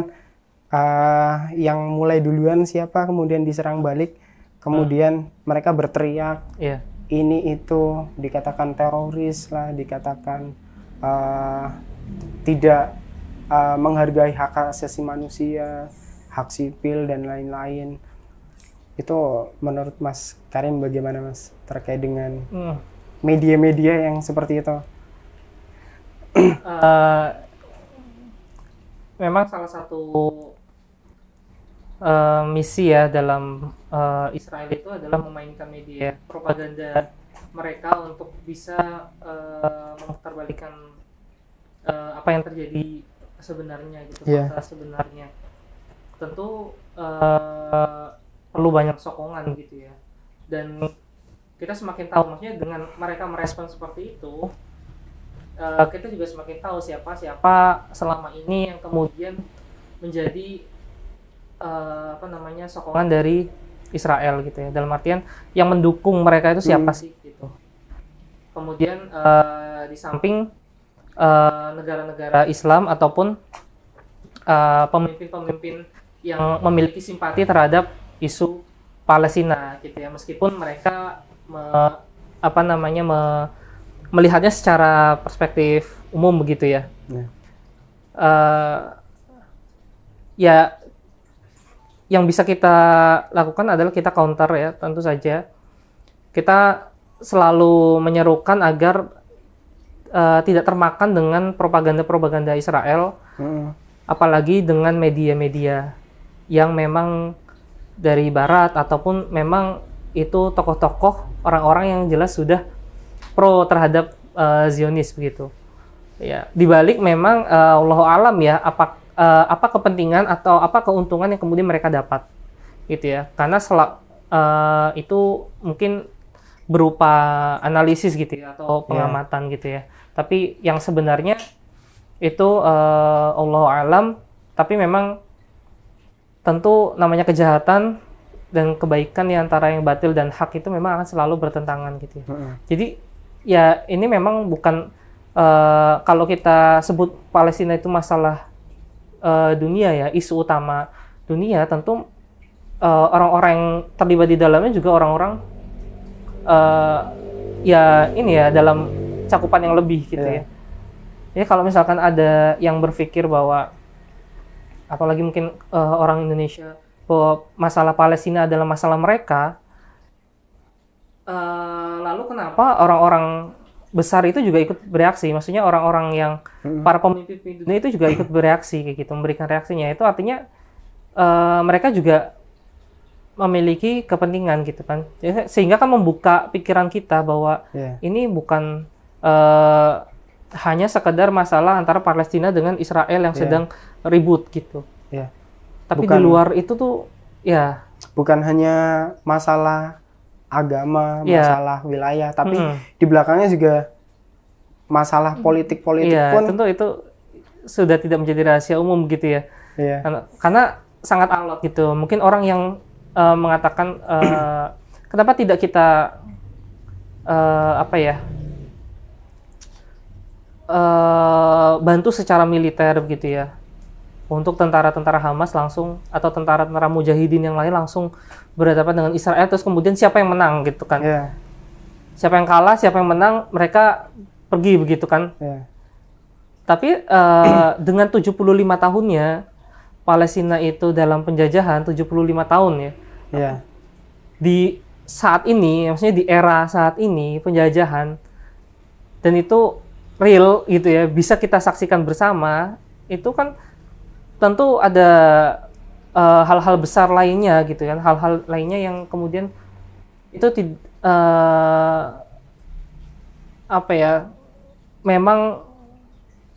uh, yang mulai duluan siapa kemudian diserang balik kemudian hmm. mereka berteriak yeah. ini itu dikatakan teroris lah dikatakan uh, tidak uh, menghargai hak asasi manusia hak sipil dan lain-lain itu menurut Mas Karim bagaimana Mas terkait dengan hmm. media-media yang seperti itu? uh, memang salah satu uh, misi ya dalam uh, Israel itu adalah memainkan media propaganda mereka untuk bisa uh, uh, apa yang terjadi sebenarnya gitu yeah. sebenarnya tentu uh, perlu banyak sokongan gitu ya dan kita semakin tahu maksudnya dengan mereka merespon seperti itu eh, kita juga semakin tahu siapa siapa selama ini yang kemudian menjadi eh, apa namanya sokongan dari Israel gitu ya dalam artian yang mendukung mereka itu siapa hmm. sih gitu kemudian eh, di samping negara-negara Islam ataupun pemimpin -pemimpin yang memiliki simpati terhadap isu Palestina gitu ya meskipun mereka me, apa namanya me, melihatnya secara perspektif umum begitu ya. Yeah. Ya. Uh, ya yang bisa kita lakukan adalah kita counter ya tentu saja kita selalu menyerukan agar uh, tidak termakan dengan propaganda-propaganda Israel mm. apalagi dengan media-media yang memang dari barat ataupun memang itu tokoh-tokoh orang-orang yang jelas sudah pro terhadap uh, Zionis begitu. Ya, di balik memang uh, eh, Allah alam ya apa uh, apa kepentingan atau apa keuntungan yang kemudian mereka dapat. Gitu ya. Karena selak uh, itu mungkin berupa analisis gitu ya atau iya. pengamatan yeah. gitu ya. Tapi yang sebenarnya itu uh, Allah alam tapi memang tentu namanya kejahatan dan kebaikan di antara yang batil dan hak itu memang akan selalu bertentangan gitu ya. Mm -hmm. Jadi ya ini memang bukan uh, kalau kita sebut Palestina itu masalah uh, dunia ya, isu utama dunia tentu eh, orang-orang uh, yang terlibat di dalamnya juga orang-orang uh, ya ini ya dalam cakupan yang lebih gitu yeah. ya. Jadi ya kalau misalkan ada yang berpikir bahwa apalagi mungkin uh, orang Indonesia bahwa masalah Palestina adalah masalah mereka. Uh, lalu kenapa orang-orang besar itu juga ikut bereaksi? Maksudnya orang-orang yang hmm. para pemimpin dunia itu juga ikut bereaksi kayak gitu, memberikan reaksinya. Itu artinya uh, mereka juga memiliki kepentingan gitu kan. Sehingga kan membuka pikiran kita bahwa yeah. ini bukan uh, hanya sekedar masalah antara Palestina dengan Israel yang yeah. sedang ribut gitu. Ya. Tapi bukan, di luar itu tuh ya bukan hanya masalah agama, ya. masalah wilayah, tapi -hmm. di belakangnya juga masalah politik-politik ya, pun tentu itu sudah tidak menjadi rahasia umum gitu ya. ya. Karena, karena sangat alot gitu. Mungkin orang yang uh, mengatakan uh, kenapa tidak kita uh, apa ya? Uh, bantu secara militer gitu ya untuk tentara-tentara Hamas langsung atau tentara-tentara mujahidin yang lain langsung berhadapan dengan Israel terus kemudian siapa yang menang gitu kan yeah. siapa yang kalah siapa yang menang mereka pergi begitu kan yeah. tapi uh, dengan 75 tahunnya Palestina itu dalam penjajahan 75 tahun ya yeah. di saat ini maksudnya di era saat ini penjajahan dan itu real gitu ya bisa kita saksikan bersama itu kan tentu ada eh, hal-hal uh, besar lainnya gitu kan, hal-hal lainnya yang kemudian itu tid, uh, apa ya, memang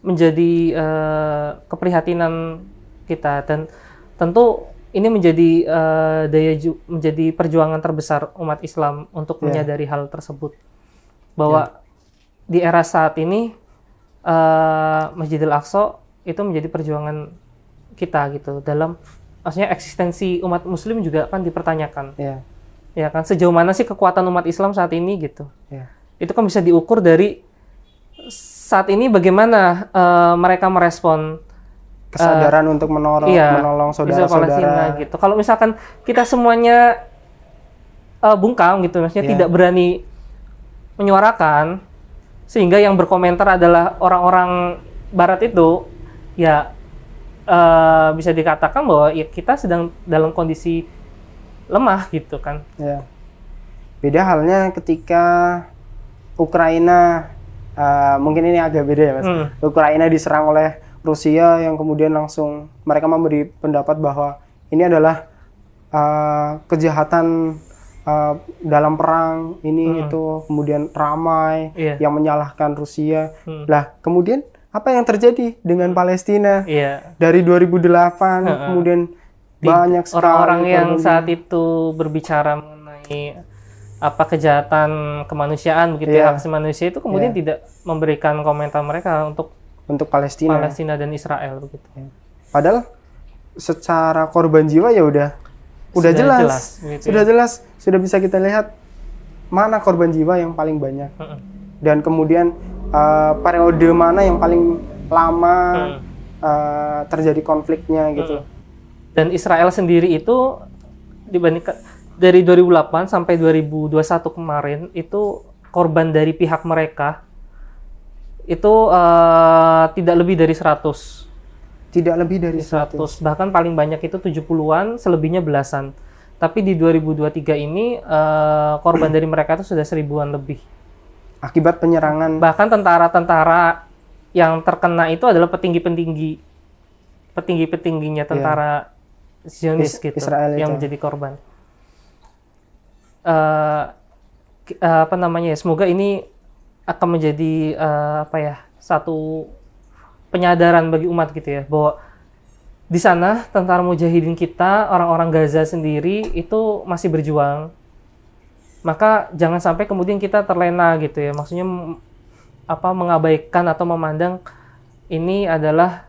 menjadi uh, keprihatinan kita dan tentu ini menjadi uh, daya ju menjadi perjuangan terbesar umat Islam untuk yeah. menyadari hal tersebut bahwa yeah. di era saat ini uh, Masjidil Aqsa itu menjadi perjuangan kita gitu dalam maksudnya eksistensi umat muslim juga kan dipertanyakan yeah. ya iya kan sejauh mana sih kekuatan umat Islam saat ini gitu yeah. itu kan bisa diukur dari saat ini bagaimana uh, mereka merespon eh, kesadaran uh, untuk menolong iya, menolong saudara-saudara gitu kalau misalkan kita semuanya uh, bungkam gitu maksudnya yeah. tidak berani menyuarakan sehingga yang berkomentar adalah orang-orang barat itu ya uh, bisa dikatakan bahwa ya kita sedang dalam kondisi lemah gitu kan. Ya. Beda halnya ketika Ukraina uh, mungkin ini agak beda ya mas. Hmm. Ukraina diserang oleh Rusia yang kemudian langsung mereka memberi pendapat bahwa ini adalah uh, kejahatan uh, dalam perang ini hmm. itu kemudian ramai yeah. yang menyalahkan Rusia. Hmm. Lah kemudian apa yang terjadi dengan hmm. Palestina yeah. dari 2008 uh -uh. kemudian Di, banyak orang-orang yang saat itu berbicara mengenai apa kejahatan kemanusiaan begitu yeah. hak iya. manusia itu kemudian yeah. tidak memberikan komentar mereka untuk untuk Palestina Palestina dan Israel begitu ya. padahal secara korban jiwa ya udah udah jelas, jelas gitu sudah ya. jelas sudah bisa kita lihat mana korban jiwa yang paling banyak uh -uh. dan kemudian uh, periode mana yang paling lama hmm. uh, terjadi konfliknya gitu. Hmm. Dan Israel sendiri itu dibandingkan dari 2008 sampai 2021 kemarin itu korban dari pihak mereka itu uh, tidak lebih dari 100. Tidak lebih dari 100. 100. Bahkan paling banyak itu 70-an, selebihnya belasan. Tapi di 2023 ini uh, korban dari mereka itu sudah seribuan lebih akibat penyerangan bahkan tentara-tentara yang terkena itu adalah petinggi-petinggi petinggi-petingginya iya. tentara yeah. Zionis Is gitu Israel yang itu. menjadi korban uh, apa namanya ya semoga ini akan menjadi uh, apa ya satu penyadaran bagi umat gitu ya bahwa di sana tentara mujahidin kita orang-orang Gaza sendiri itu masih berjuang maka jangan sampai kemudian kita terlena gitu ya maksudnya apa mengabaikan atau memandang ini adalah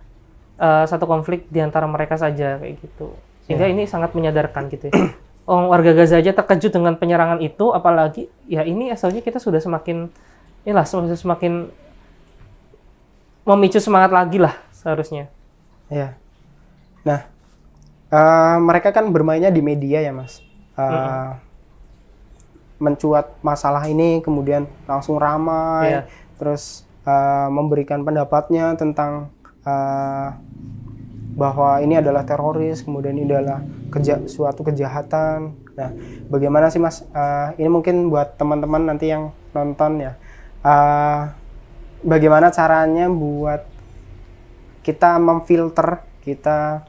uh, satu konflik di antara mereka saja kayak gitu sehingga yeah. ini sangat menyadarkan gitu ya oh, warga Gaza aja terkejut dengan penyerangan itu apalagi ya ini asalnya kita sudah semakin inilah semakin memicu semangat lagi lah seharusnya ya nah uh, mereka kan bermainnya di media ya mas uh, mm -hmm mencuat masalah ini kemudian langsung ramai yeah. terus uh, memberikan pendapatnya tentang uh, bahwa ini adalah teroris kemudian ini adalah keja suatu kejahatan nah bagaimana sih mas uh, ini mungkin buat teman-teman nanti yang nonton ya uh, bagaimana caranya buat kita memfilter kita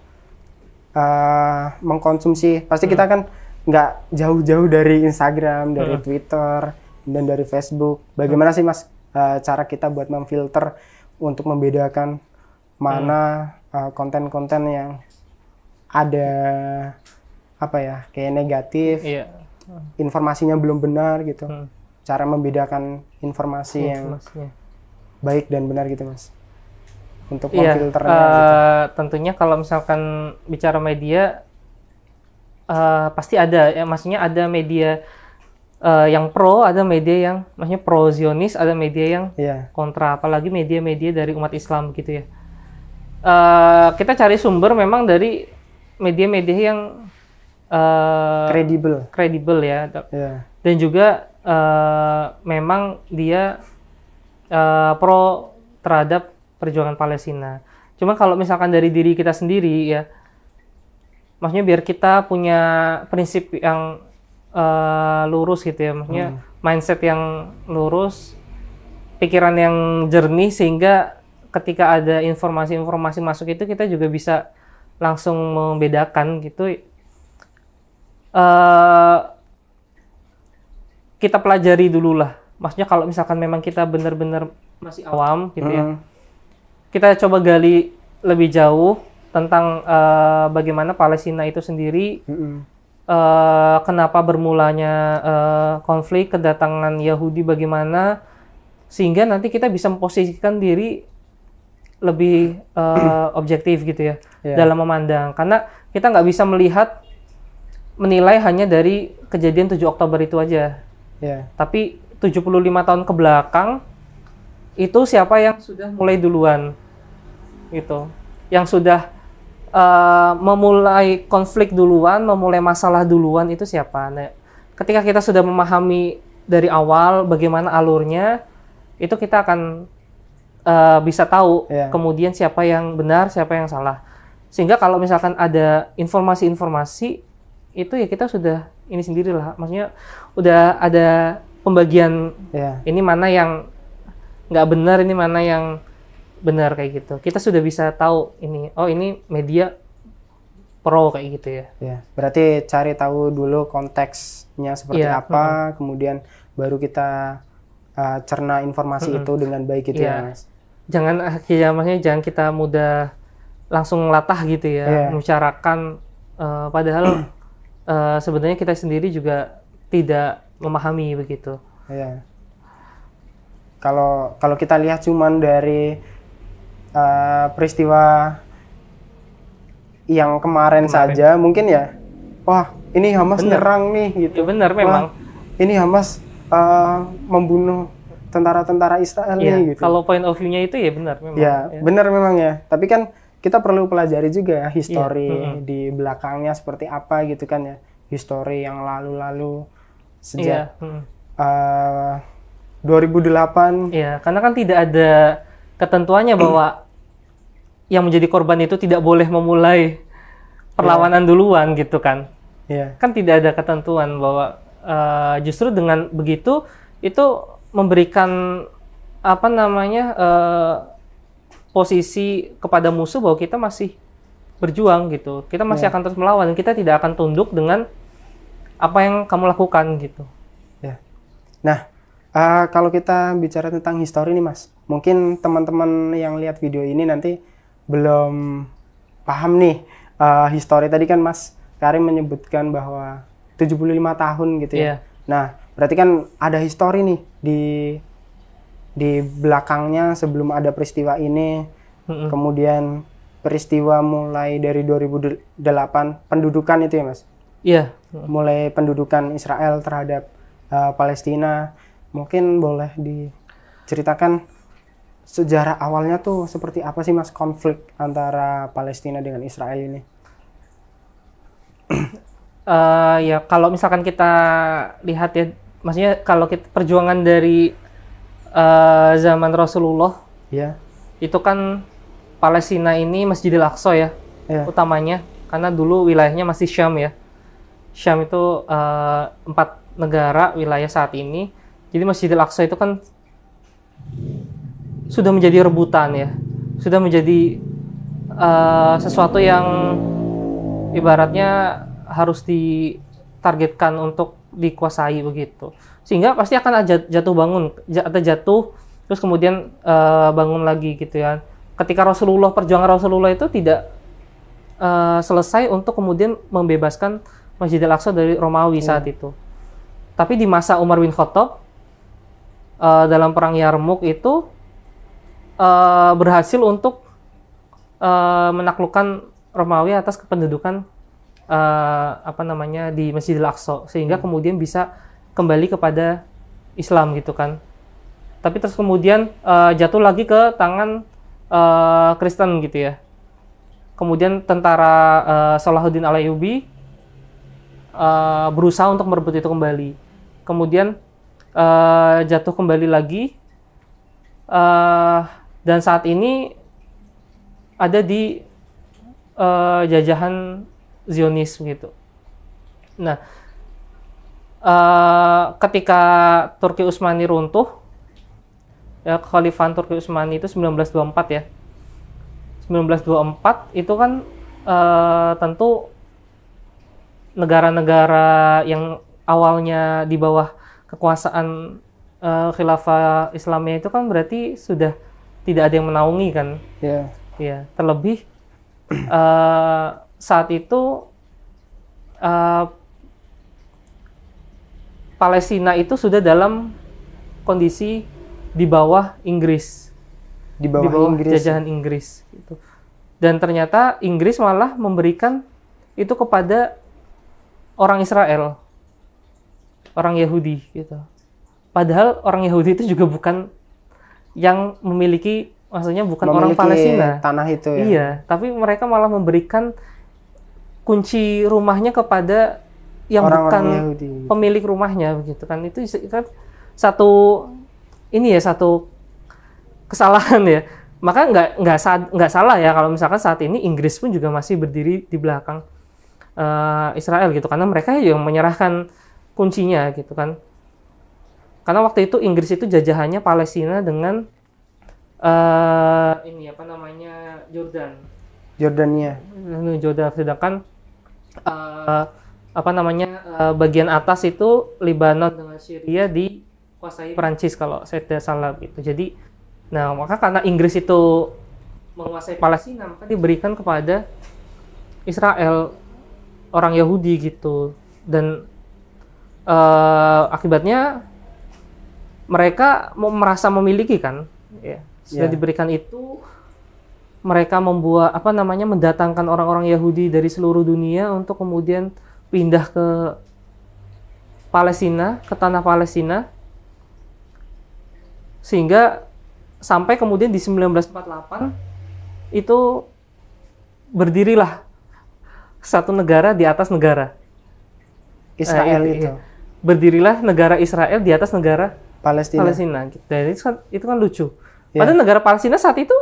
uh, mengkonsumsi pasti hmm. kita kan nggak jauh-jauh dari Instagram, dari hmm. Twitter, dan dari Facebook. Bagaimana hmm. sih mas uh, cara kita buat memfilter untuk membedakan mana hmm. Eh, konten-konten hmm. uh, yang ada apa ya kayak negatif, hmm. informasinya belum benar gitu. Hmm. Cara membedakan informasi yang baik dan benar gitu mas untuk iya, memfilternya. uh, gitu. Eh, tentunya kalau misalkan bicara media Eh, pasti ada ya maksudnya ada media uh, yang pro ada media yang maksudnya pro Zionis ada media yang yeah. kontra apalagi media-media dari umat Islam gitu ya uh, kita cari sumber memang dari media-media yang kredibel uh, kredibel ya yeah. dan juga uh, memang dia uh, pro terhadap perjuangan Palestina cuma kalau misalkan dari diri kita sendiri ya maksudnya biar kita punya prinsip yang uh, lurus gitu ya maksudnya hmm. mindset yang lurus pikiran yang jernih sehingga ketika ada informasi-informasi masuk itu kita juga bisa langsung membedakan gitu uh, kita pelajari dulu lah maksudnya kalau misalkan memang kita benar-benar masih awam gitu ya, hmm. ya kita coba gali lebih jauh tentang uh, bagaimana Palestina itu sendiri mm -hmm. uh, kenapa bermulanya uh, konflik kedatangan Yahudi bagaimana sehingga nanti kita bisa memposisikan diri lebih uh, objektif gitu ya yeah. dalam memandang karena kita nggak bisa melihat menilai hanya dari kejadian 7 Oktober itu aja yeah. tapi 75 tahun ke belakang itu siapa yang sudah mulai duluan gitu yang sudah Eh, memulai konflik duluan, memulai masalah duluan itu siapa? Nah, ketika kita sudah memahami dari awal bagaimana alurnya, itu kita akan uh, bisa tahu yeah. kemudian siapa yang benar, siapa yang salah. Sehingga kalau misalkan ada informasi-informasi itu ya kita sudah ini sendirilah, maksudnya udah ada pembagian yeah. ini mana yang nggak benar, ini mana yang benar kayak gitu kita sudah bisa tahu ini oh ini media pro kayak gitu ya ya berarti cari tahu dulu konteksnya seperti ya, apa hmm. kemudian baru kita uh, cerna informasi hmm. itu dengan baik gitu ya, ya mas jangan akhirnya maksudnya jangan kita mudah langsung latah gitu ya yeah. membicarakan uh, padahal uh, sebenarnya kita sendiri juga tidak memahami begitu. Yeah. Kalau kalau kita lihat cuman dari Eh, peristiwa yang kemarin, kemarin saja mungkin ya wah ini Hamas bener. nyerang nih gitu ya benar memang ini Hamas uh, membunuh tentara-tentara Israel ya, nih gitu kalau point of view-nya itu ya benar memang ya, ya benar memang ya tapi kan kita perlu pelajari juga ya histori ya, -hmm. di belakangnya seperti apa gitu kan ya histori yang lalu-lalu sejak ya, -hmm. uh, 2008 ya karena kan tidak ada ketentuannya bahwa yang menjadi korban itu tidak boleh memulai perlawanan yeah. duluan gitu kan. Yeah. Kan tidak ada ketentuan bahwa uh, justru dengan begitu itu memberikan apa namanya uh, posisi kepada musuh bahwa kita masih berjuang gitu. Kita masih yeah. akan terus melawan, kita tidak akan tunduk dengan apa yang kamu lakukan gitu. Yeah. Nah, uh, kalau kita bicara tentang histori nih Mas mungkin teman-teman yang lihat video ini nanti belum paham nih uh, histori tadi kan Mas Karim menyebutkan bahwa 75 tahun gitu ya. Yeah. Nah, berarti kan ada histori nih di di belakangnya sebelum ada peristiwa ini. Mm -hmm. Kemudian peristiwa mulai dari 2008 pendudukan itu ya, Mas? Iya. Yeah. Mulai pendudukan Israel terhadap uh, Palestina. Mungkin boleh diceritakan sejarah awalnya tuh seperti apa sih mas konflik antara Palestina dengan Israel ini? uh, ya kalau misalkan kita lihat ya, maksudnya kalau kita perjuangan dari uh, zaman Rasulullah, yeah. itu kan Palestina ini Masjidil Aqsa ya, yeah. utamanya karena dulu wilayahnya masih Syam ya. Syam itu uh, empat negara wilayah saat ini, jadi Masjidil Aqsa itu kan sudah menjadi rebutan ya sudah menjadi uh, sesuatu yang ibaratnya harus ditargetkan untuk dikuasai begitu sehingga pasti akan jatuh bangun atau jatuh terus kemudian uh, bangun lagi gitu ya ketika Rasulullah perjuangan Rasulullah itu tidak uh, selesai untuk kemudian membebaskan Masjidil aqsa dari Romawi saat hmm. itu tapi di masa Umar bin Khattab uh, dalam perang Yarmuk itu Eh, berhasil untuk uh, menaklukkan Romawi atas kependudukan uh, apa namanya di Masjidil Aqsa sehingga hmm. kemudian bisa kembali kepada Islam gitu kan. Tapi terus kemudian uh, jatuh lagi ke tangan uh, Kristen gitu ya. Kemudian tentara uh, Salahuddin al uh, berusaha untuk merebut itu kembali. Kemudian uh, jatuh kembali lagi uh, dan saat ini ada di uh, jajahan Zionis gitu. Nah, uh, ketika Turki Utsmani runtuh, ya kekhalifahan Turki Utsmani itu 1924 ya. 1924 itu kan uh, tentu negara-negara yang awalnya di bawah kekuasaan uh, khilafah Islamnya itu kan berarti sudah tidak ada yang menaungi kan. ya Yeah. yeah. Terlebih uh, saat itu uh, Palestina itu sudah dalam kondisi di bawah Inggris, di bawah, di bawah Inggris. jajahan Inggris. itu Dan ternyata Inggris malah memberikan itu kepada orang Israel, orang Yahudi gitu. Padahal orang Yahudi itu juga bukan yang memiliki maksudnya bukan memiliki orang Palestina tanah itu ya. Iya, tapi mereka malah memberikan kunci rumahnya kepada yang orang, -orang bukan Yahudi. pemilik rumahnya begitu kan. Itu kan satu ini ya satu kesalahan ya. Maka nggak nggak nggak salah ya kalau misalkan saat ini Inggris pun juga masih berdiri di belakang uh, Israel gitu karena mereka yang menyerahkan kuncinya gitu kan karena waktu itu Inggris itu jajahannya Palestina dengan uh, ini apa namanya Jordan. Jordania. Jordan sedangkan uh, apa namanya uh, bagian atas itu Lebanon dengan Syria dikuasai Perancis kalau saya tidak salah gitu. Jadi nah maka karena Inggris itu menguasai Palestina maka diberikan kepada Israel orang Yahudi gitu dan uh, akibatnya mereka merasa memiliki kan ya sudah yeah. diberikan itu mereka membuat apa namanya mendatangkan orang-orang Yahudi dari seluruh dunia untuk kemudian pindah ke Palestina ke tanah Palestina sehingga sampai kemudian di 1948 itu berdirilah satu negara di atas negara Israel eh, itu berdirilah negara Israel di atas negara Palestina. Palestina. Dan itu kan itu kan lucu. Yeah. Padahal negara Palestina saat itu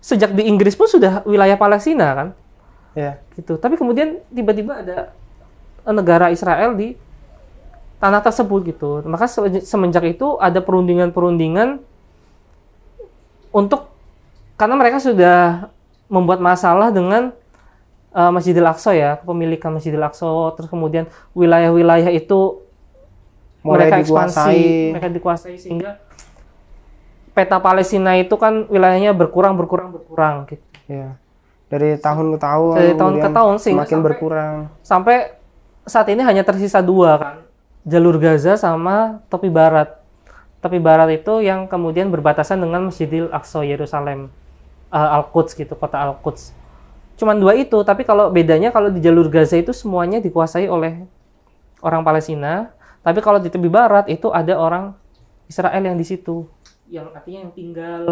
sejak di Inggris pun sudah wilayah Palestina kan. Yeah. Gitu. Tapi kemudian tiba-tiba ada eh, negara Israel di tanah tersebut gitu. Maka semenjak itu ada perundingan-perundingan untuk karena mereka sudah membuat masalah dengan uh, Masjidil Aqsa ya, kepemilikan Masjidil Aqsa terus kemudian wilayah-wilayah itu mereka dikuasai. ekspansi, mereka dikuasai sehingga peta Palestina itu kan wilayahnya berkurang berkurang berkurang gitu. Ya. Dari tahun ke tahun. Dari tahun ke tahun sih makin berkurang. Sampai saat ini hanya tersisa dua kan. Jalur Gaza sama tepi barat. Tepi barat itu yang kemudian berbatasan dengan Masjidil Aqsa Yerusalem. Uh, Al-Quds gitu, kota Al-Quds. Cuman dua itu, tapi kalau bedanya kalau di jalur Gaza itu semuanya dikuasai oleh orang Palestina tapi kalau di tepi barat itu ada orang Israel yang di situ, yang artinya yang tinggal,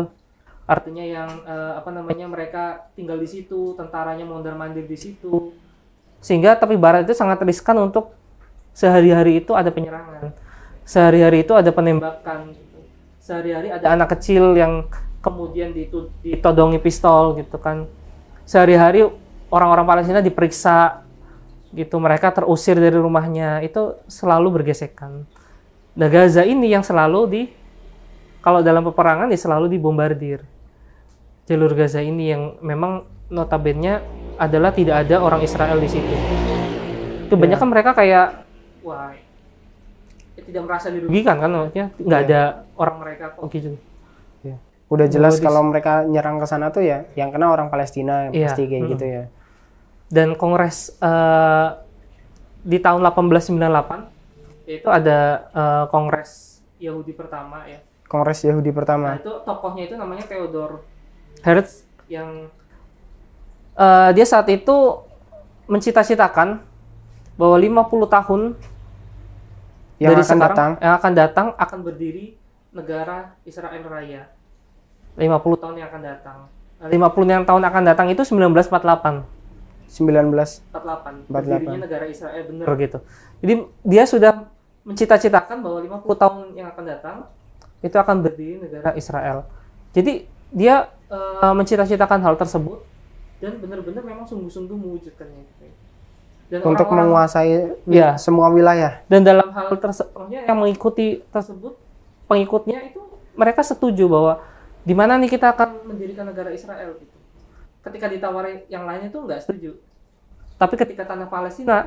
artinya yang eh, apa namanya mereka tinggal di situ, tentaranya mondar mandir di situ. Sehingga tepi barat itu sangat riskan untuk sehari-hari itu ada penyerangan, sehari-hari itu ada penembakan, sehari-hari ada anak kecil yang kemudian ditodongi pistol gitu kan, sehari-hari orang-orang Palestina diperiksa gitu mereka terusir dari rumahnya itu selalu bergesekan nah Gaza ini yang selalu di kalau dalam peperangan ya selalu dibombardir jalur Gaza ini yang memang notabene adalah tidak ada orang Israel di situ kebanyakan ya. Kan mereka kayak wah ya tidak merasa dirugikan kan maksudnya nggak ya. ada orang mereka kok gitu ya. udah jelas kalau mereka nyerang ke sana tuh ya yang kena orang Palestina ya. pasti kayak hmm. gitu ya dan kongres uh, di tahun 1898 itu ada uh, kongres Yahudi pertama ya. Kongres Yahudi pertama. Nah, itu tokohnya itu namanya Theodor Herz. yang uh, dia saat itu mencita-citakan bahwa 50 tahun yang dari akan sekarang datang. yang akan datang akan berdiri negara Israel Raya. 50 tahun yang akan datang. 50 nah, 50 yang tahun akan datang itu 1948. 1948. 48. Berdirinya negara Israel benar. Begitu. Jadi dia sudah mencita-citakan bahwa 50 tahun yang akan datang itu akan berdiri negara Israel. Jadi dia uh, mencita-citakan hal tersebut dan benar-benar memang sungguh-sungguh mewujudkannya. Dan untuk orang -orang, menguasai ya, semua wilayah. Dan dalam hal tersebut yang mengikuti tersebut pengikutnya itu mereka setuju bahwa di mana nih kita akan mendirikan negara Israel gitu ketika ditawarin yang lainnya tuh nggak setuju tapi ketika tanah Palestina nah,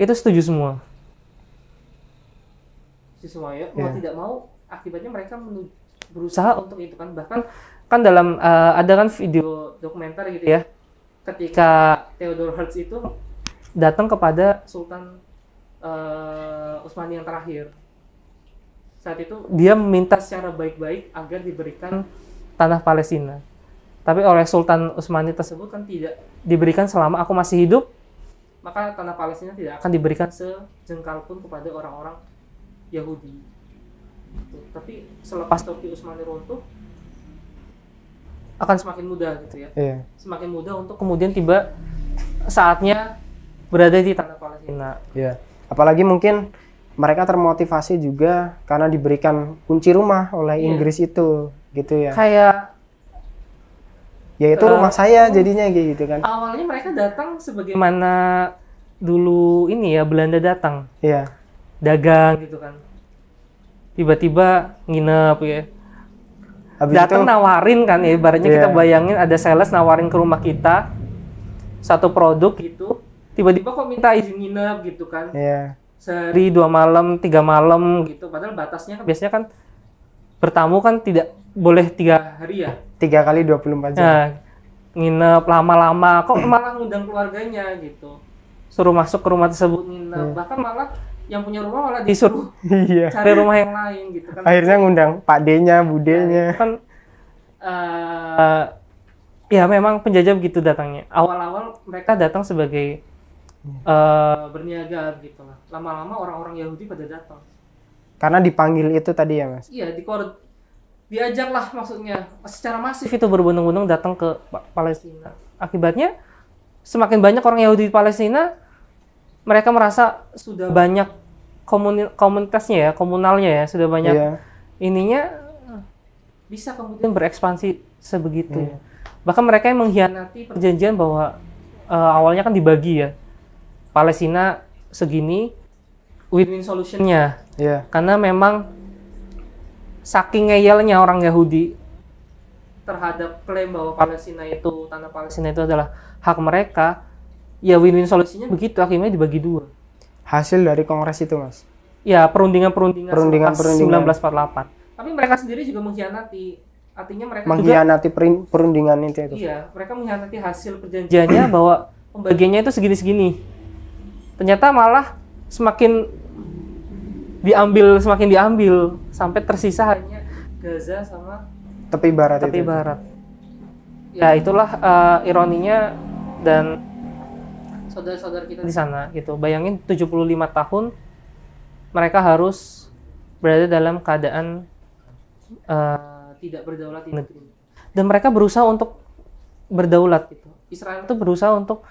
itu setuju semua setuju semua ya mau iya. tidak mau akibatnya mereka berusaha berusaha untuk itu kan bahkan kan dalam uh, ada kan video dokumenter gitu iya. ya ketika Theodor Herzl itu datang kepada Sultan uh, Utsmani yang terakhir saat itu dia minta secara baik-baik agar diberikan tanah Palestina tapi oleh Sultan Utsmani tersebut kan tidak diberikan selama aku masih hidup, maka tanah Palestina tidak akan diberikan sejengkal pun kepada orang-orang Yahudi. Gitu. Tapi selepas Turki Utsmani runtuh, akan semakin mudah gitu ya. Iya. Semakin mudah untuk kemudian tiba saatnya berada di tanah Palestina. Iya. Apalagi mungkin mereka termotivasi juga karena diberikan kunci rumah oleh iya. Inggris itu gitu ya. Kayak ya itu uh, rumah eh, saya jadinya gitu kan awalnya mereka datang sebagaimana dulu ini ya Belanda datang ya dagang gitu kan tiba-tiba nginep ya Habis datang itu, nawarin kan ya ibaratnya yeah. kita iya. bayangin ada sales nawarin ke rumah kita satu produk gitu tiba-tiba kok minta izin nginep gitu kan yeah. sehari dua malam tiga malam gitu padahal batasnya kan biasanya kan bertamu kan tidak boleh tiga hari ya tiga kali 24 jam nah, nginep lama-lama kok malah ngundang keluarganya gitu suruh masuk ke rumah tersebut nginep yeah. bahkan malah yang punya rumah malah disuruh iya. cari rumah yang lain gitu kan akhirnya ngundang Pak D-nya, Bu D-nya ya, kan uh, uh, ya memang penjajah begitu datangnya awal-awal mereka datang sebagai uh, berniaga gitu lah lama-lama orang-orang Yahudi pada datang karena dipanggil itu tadi ya mas iya di lah maksudnya secara masif itu berbondong-bondong datang ke Palestina. Akibatnya semakin banyak orang Yahudi di Palestina mereka merasa sudah banyak komunitasnya ya, komunalnya ya, sudah banyak iya. ininya bisa kemudian berekspansi sebegitu. Iya. Bahkan mereka yang mengkhianati perjanjian bahwa uh, awalnya kan dibagi ya. Palestina segini win-win solutionnya. Iya. Karena memang saking ngeyelnya orang Yahudi terhadap klaim bahwa Palestina itu tanah Palestina itu adalah hak mereka, ya win-win solusinya begitu akhirnya dibagi dua. Hasil dari kongres itu, Mas. Ya, perundingan-perundingan perundingan, perundingan, perundingan. 1948. Tapi mereka sendiri juga mengkhianati artinya mereka mengkhianati juga, perundingan itu. Iya, mereka mengkhianati hasil perjanjiannya bahwa pembagiannya itu segini-segini. Ternyata malah semakin diambil semakin diambil sampai tersisa hanya Gaza sama tepi barat tepi itu. barat ya itulah uh, ironinya dan saudara-saudara kita di sana gitu bayangin 75 tahun mereka harus berada dalam keadaan uh, tidak berdaulat di negeri dan mereka berusaha untuk berdaulat gitu Israel itu berusaha untuk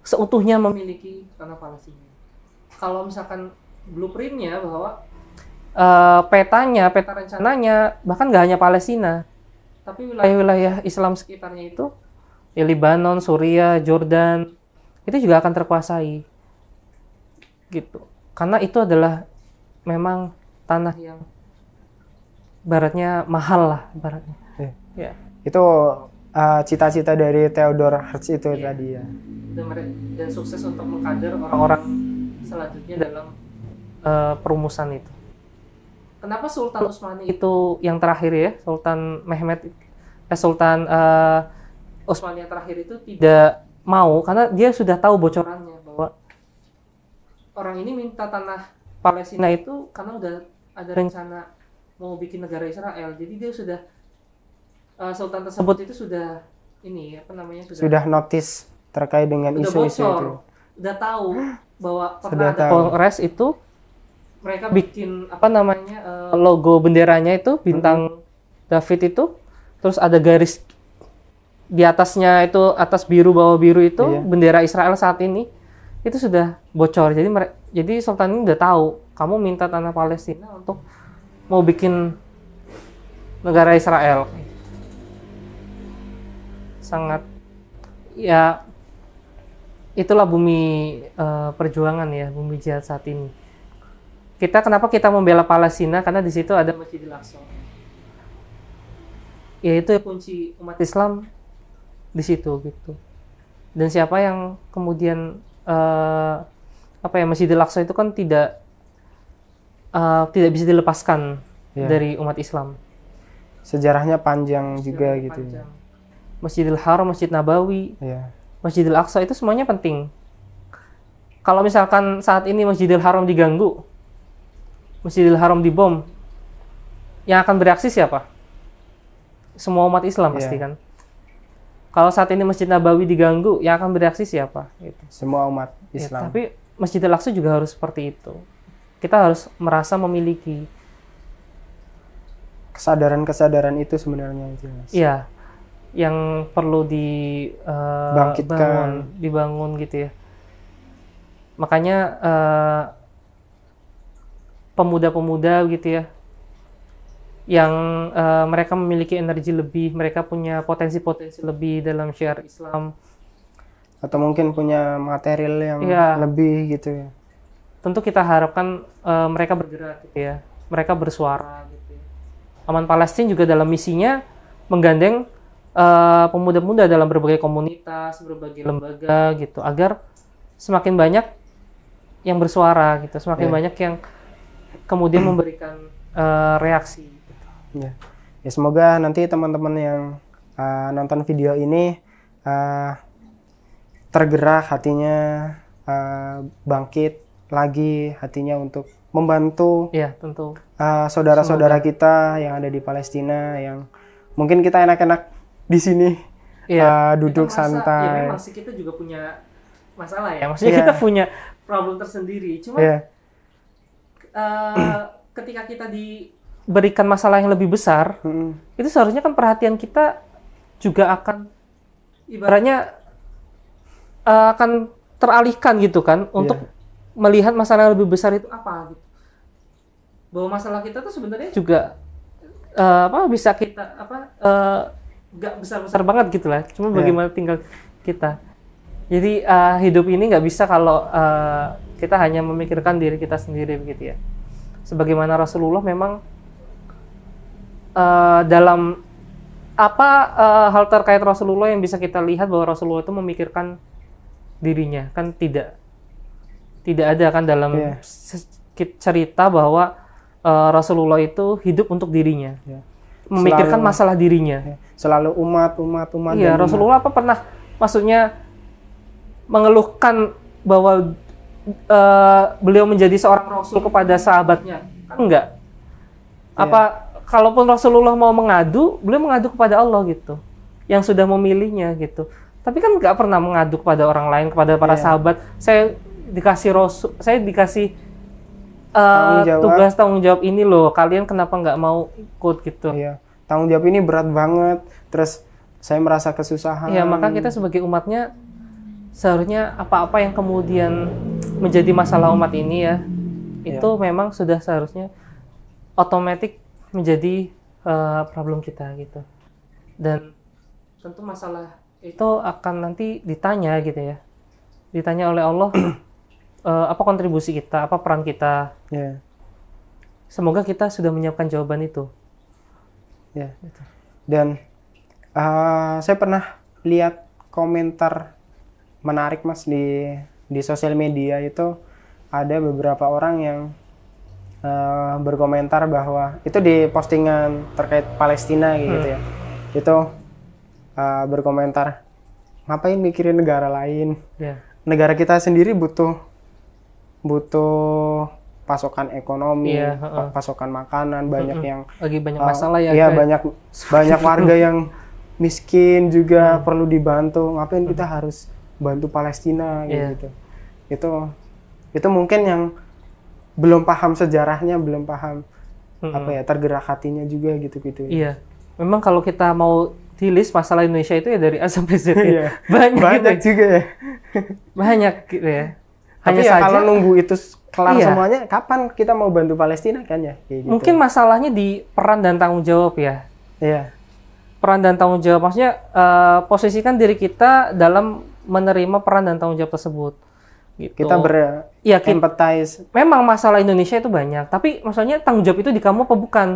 seutuhnya memiliki tanah Palestina kalau misalkan blueprintnya bahwa uh, petanya, peta rencananya bahkan nggak hanya Palestina, tapi wilayah-wilayah Islam sekitarnya itu ya Lebanon, Suriah, Jordan itu juga akan terkuasai gitu. Karena itu adalah memang tanah yang baratnya mahal lah baratnya. Yeah. Yeah. Itu eh, cita-cita uh, dari Theodore Hertz itu yeah. tadi ya. dan sukses untuk mengkader orang-orang selanjutnya dalam uh, perumusan itu. Kenapa Sultan Utsmani itu yang terakhir ya Sultan Mehmet eh, Sultan uh, Utsmani yang terakhir itu tidak mau karena dia sudah tahu bocorannya bahwa orang ini minta tanah Palestina itu karena udah ada rencana mau bikin negara Israel jadi dia sudah uh, Sultan tersebut itu sudah ini apa namanya sudah, sudah notice terkait dengan isu-isu itu Sudah tahu bahwa pernah sudah ada tahu. kongres itu mereka bikin apa namanya uh, logo benderanya itu bintang hmm. David itu terus ada garis di atasnya itu atas biru bawah biru itu iya. bendera Israel saat ini itu sudah bocor jadi mereka, jadi sultan ini udah tahu kamu minta tanah Palestina untuk mau bikin negara Israel sangat ya itulah bumi uh, perjuangan ya bumi jihad saat ini kita kenapa kita membela Palestina? Karena di situ ada Masjidil Aqsa. Ya itu kunci umat Islam di situ gitu. Dan siapa yang kemudian uh, apa ya Masjidil Aqsa itu kan tidak uh, tidak bisa dilepaskan yeah. dari umat Islam. Sejarahnya panjang Sejarahnya juga gitu ya. panjang. gitu. Masjidil Haram, Masjid Nabawi, yeah. Masjidil Aqsa itu semuanya penting. Kalau misalkan saat ini Masjidil Haram diganggu, Masjidil Haram dibom, yang akan bereaksi siapa? Semua umat Islam yeah. pasti kan. Kalau saat ini Masjid Nabawi diganggu, yang akan bereaksi siapa? Gitu. Semua umat ya, Islam. Ya, tapi Masjidil Al-Aqsa juga harus seperti itu. Kita harus merasa memiliki kesadaran-kesadaran itu sebenarnya jelas. Iya. Yang perlu di uh, dibangun gitu ya. Makanya uh, pemuda-pemuda gitu ya yang uh, mereka memiliki energi lebih, mereka punya potensi-potensi lebih dalam syiar Islam atau mungkin punya material yang ya. lebih gitu ya. Tentu kita harapkan uh, mereka bergerak gitu ya. Mereka bersuara gitu. Ya. Aman Palestina juga dalam misinya menggandeng pemuda eh, pemuda-pemuda dalam berbagai komunitas, berbagai lembaga gitu agar semakin banyak yang bersuara gitu, semakin ya. banyak yang kemudian hmm. memberikan uh, reaksi. Ya. ya semoga nanti teman-teman yang uh, nonton video ini uh, tergerak hatinya uh, bangkit lagi hatinya untuk membantu ya tentu saudara-saudara kita yang ada di Palestina yang mungkin kita enak-enak di sini iya. ya. uh, duduk kita masa, santai. Ya, masih kita juga punya masalah ya. ya Maksudnya ya. kita punya problem tersendiri. Cuma ya Eh, ketika kita diberikan masalah yang lebih besar, hmm. itu seharusnya kan perhatian kita juga akan ibaratnya uh, akan teralihkan gitu kan untuk iya. melihat masalah yang lebih besar itu apa gitu. Bahwa masalah kita tuh sebenarnya juga uh, apa bisa kita apa uh, gak besar-besar banget gitu lah. Cuma yeah. bagaimana tinggal kita jadi uh, hidup ini nggak bisa kalau uh, kita hanya memikirkan diri kita sendiri begitu ya. Sebagaimana Rasulullah memang uh, dalam apa uh, hal terkait Rasulullah yang bisa kita lihat bahwa Rasulullah itu memikirkan dirinya kan tidak tidak ada kan dalam yeah. Iya. cerita bahwa uh, Rasulullah itu hidup untuk dirinya yeah. memikirkan selalu, masalah dirinya yeah. selalu umat umat umat iya Rasulullah apa pernah maksudnya mengeluhkan bahwa uh, beliau menjadi seorang rasul kepada sahabatnya ya. kan enggak ya. apa kalaupun Rasulullah mau mengadu beliau mengadu kepada Allah gitu yang sudah memilihnya gitu tapi kan nggak pernah mengadu kepada orang lain kepada para yeah. sahabat saya dikasih rasul saya dikasih uh, tanggung jawab. tugas tanggung jawab ini loh kalian kenapa nggak mau ikut gitu yeah. tanggung jawab ini berat banget terus saya merasa kesusahan ya maka kita sebagai umatnya seharusnya apa-apa yang kemudian menjadi masalah umat ini ya iya. itu ya. memang sudah seharusnya otomatis menjadi uh, problem kita gitu dan tentu masalah itu akan nanti ditanya gitu ya ditanya oleh Allah uh, apa kontribusi kita apa peran kita ya. semoga kita sudah menyiapkan jawaban itu ya dan uh, saya pernah lihat komentar menarik mas di di sosial media itu ada beberapa orang yang uh, berkomentar bahwa itu di postingan terkait Palestina gitu ya. hmm. ya itu uh, berkomentar ngapain mikirin negara lain yeah. negara kita sendiri butuh butuh pasokan ekonomi, yeah, uh, uh. pasokan makanan, banyak uh, uh. yang lagi banyak uh, masalah ya. Iya, ya? banyak banyak warga yang miskin juga hmm. perlu dibantu. Ngapain hmm. kita harus bantu Palestina yeah. Iya. gitu itu itu mungkin yang belum paham sejarahnya belum paham mm-hmm. apa ya tergerak hatinya juga gitu gitu iya memang kalau kita mau tilis masalah Indonesia itu ya dari A sampai Z ya. Iya. banyak gitu. banyak juga ya banyak gitu ya hanya Tapi ya saja kalau nunggu itu kelar iya. semuanya kapan kita mau bantu Palestina kan ya gitu. mungkin masalahnya di peran dan tanggung jawab ya iya peran dan tanggung jawab maksudnya uh, posisikan diri kita dalam menerima peran dan tanggung jawab tersebut. Gitu. Kita ber ya, kita, Memang masalah Indonesia itu banyak, tapi maksudnya tanggung jawab itu di kamu apa bukan?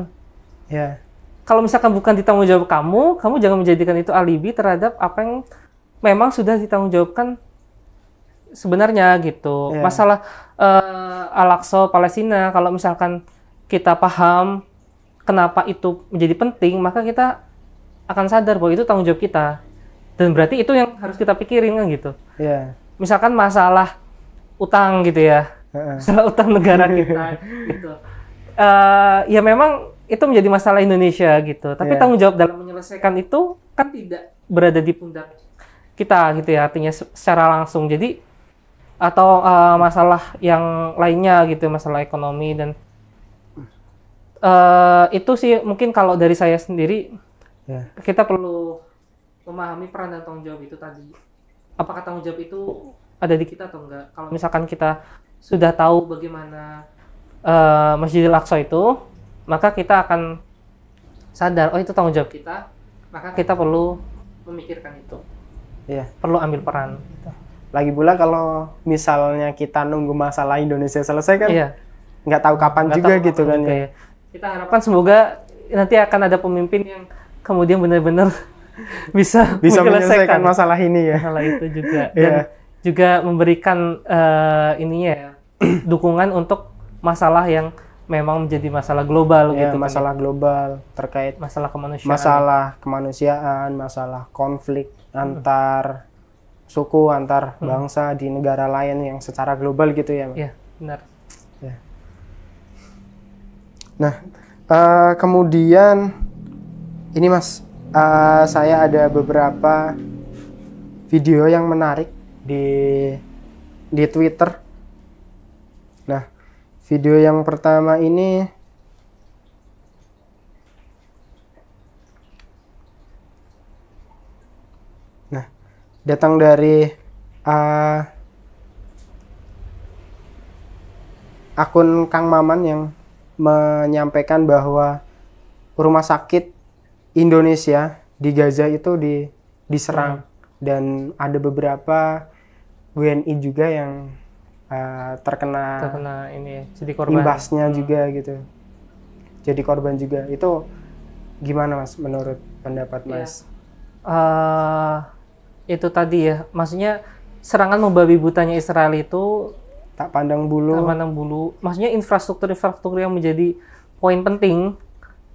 Ya. Kalau misalkan bukan di tanggung jawab kamu, kamu jangan menjadikan itu alibi terhadap apa yang memang sudah ditanggung jawabkan sebenarnya gitu. Yeah. Masalah uh, Al-Aqsa Palestina kalau misalkan kita paham kenapa itu menjadi penting, maka kita akan sadar bahwa itu tanggung jawab kita dan berarti itu yang harus kita pikirin kan gitu. Yeah. Misalkan masalah utang gitu ya. uh Masalah utang negara kita gitu. Uh, ya memang itu menjadi masalah Indonesia gitu. Tapi yeah. tanggung jawab dalam menyelesaikan itu kan tidak berada di pundak kita gitu ya. Artinya secara langsung. Jadi atau uh, masalah yang lainnya gitu, masalah ekonomi dan uh, itu sih mungkin kalau dari saya sendiri yeah. kita perlu memahami peran dan tanggung jawab itu tadi apakah tanggung jawab itu ada di kita atau enggak kalau misalkan kita sudah tahu bagaimana uh, Masjidil Aqsa itu maka kita akan sadar oh itu tanggung jawab kita maka kita perlu memikirkan itu Iya. perlu ambil peran lagi pula kalau misalnya kita nunggu masalah Indonesia selesai kan iya. nggak tahu kapan nggak juga tahu gitu kan ya. juga, ya kita harapkan kan semoga nanti akan ada pemimpin yang kemudian benar-benar bisa bisa menyelesaikan, menyelesaikan masalah ini ya. Masalah itu juga dan yeah. juga memberikan uh, ininya ya, dukungan untuk masalah yang memang menjadi masalah global yeah, gitu kan ya. masalah kan? global terkait masalah kemanusiaan masalah kemanusiaan masalah konflik antar suku antar hmm. bangsa di negara lain yang secara global gitu ya yeah, benar yeah. nah uh, kemudian ini mas uh, saya ada beberapa video yang menarik di di Twitter. Nah, video yang pertama ini Nah, datang dari uh, akun Kang Maman yang menyampaikan bahwa rumah sakit Indonesia di Gaza itu di diserang hmm. dan ada beberapa WNI juga yang uh, terkena terkena ini ya, jadi korban imbasnya hmm. juga gitu jadi korban juga itu gimana mas menurut pendapat iya. mas uh, itu tadi ya maksudnya serangan membabi butanya Israel itu tak pandang bulu tak pandang bulu maksudnya infrastruktur infrastruktur yang menjadi poin penting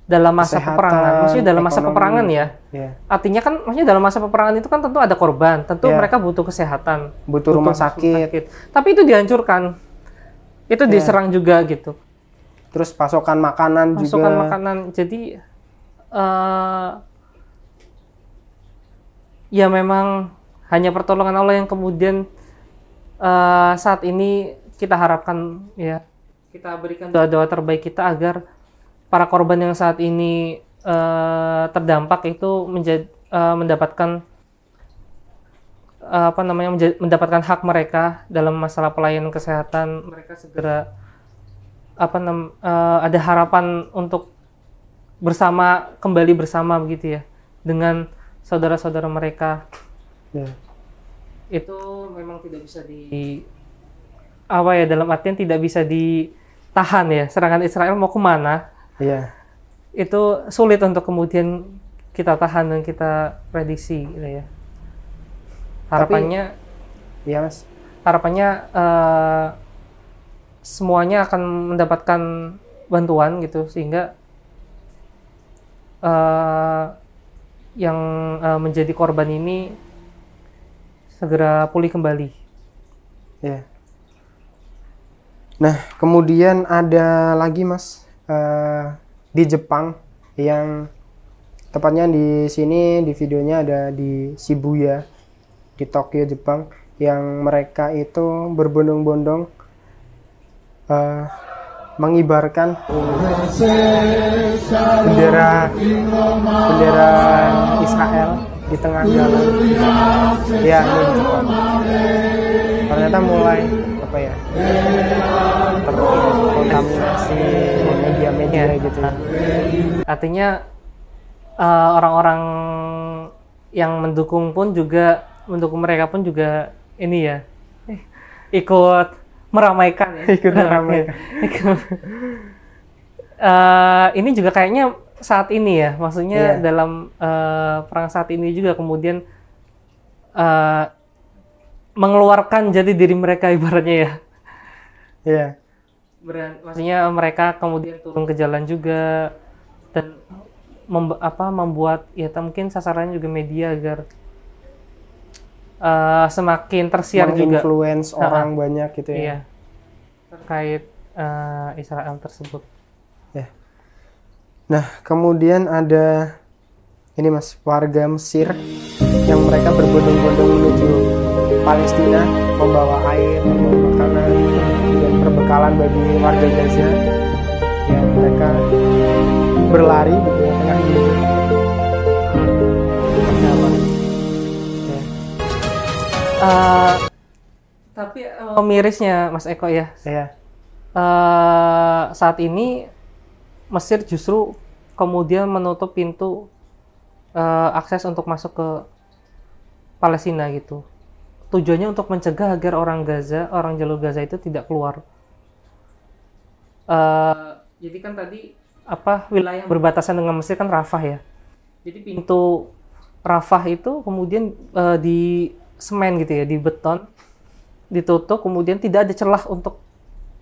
dalam masa Kesehatan, peperangan, maksudnya dalam ekonomi. masa peperangan ya. Yeah. Artinya kan, maksudnya dalam masa peperangan itu kan tentu ada korban, tentu yeah. mereka butuh kesehatan, butuh, butuh rumah sakit. sakit. Tapi itu dihancurkan, itu yeah. diserang juga gitu. Terus pasokan makanan pasokan juga. Pasokan makanan, jadi uh, ya memang hanya pertolongan Allah yang kemudian uh, saat ini kita harapkan ya kita berikan doa-doa terbaik kita agar para korban yang saat ini uh, terdampak itu menjadi uh, eh, mendapatkan uh, apa namanya mendapatkan hak mereka dalam masalah pelayanan kesehatan mereka segera apa nam, uh, ada harapan untuk bersama kembali bersama begitu ya dengan saudara-saudara mereka ya. itu memang tidak bisa di apa ya dalam artian tidak bisa ditahan ya serangan Israel mau kemana Iya. Itu sulit untuk kemudian kita tahan dan kita prediksi gitu ya. Harapannya Tapi, Iya, Mas. Harapannya uh, semuanya akan mendapatkan bantuan gitu sehingga uh, yang uh, menjadi korban ini segera pulih kembali. Ya. Nah, kemudian ada lagi Mas Eh, di Jepang yang tepatnya di sini di videonya ada di Shibuya di Tokyo Jepang yang mereka itu berbondong-bondong uh, mengibarkan bendera bendera Israel di tengah jalan ya Jepang ternyata mulai apa ya terkontaminasi media-media yeah. gitu ya. artinya orang eh, orang-orang yang mendukung pun juga mendukung mereka pun juga ini ya eh. ikut meramaikan ya. ikut meramaikan uh, ini juga kayaknya saat ini ya maksudnya yeah. dalam uh, perang saat ini juga kemudian mengeluarkan jadi diri mereka ibaratnya ya. Iya. Yeah. maksudnya mereka kemudian turun ke jalan juga dan mem, apa membuat ya mungkin sasarannya juga media agar uh, semakin tersiar juga influence orang nah, banyak gitu ya. Iya. Terkait uh, Israel tersebut. Ya. Nah, kemudian ada ini Mas warga Mesir yang mereka berbondong-bondong menuju Palestina membawa air, membawa makanan dan perbekalan bagi warga Gaza yang mereka berlari di tengah-tengah gitu. Uh, tapi uh, mirisnya Mas Eko ya. Iya. Uh, saat ini Mesir justru kemudian menutup pintu uh, akses untuk masuk ke Palestina gitu tujuannya untuk mencegah agar orang Gaza, orang jalur Gaza itu tidak keluar. Uh, jadi kan tadi apa wilayah berbatasan dengan Mesir kan Rafah ya. Jadi pintu Rafah itu kemudian uh, di semen gitu ya, di beton, ditutup, kemudian tidak ada celah untuk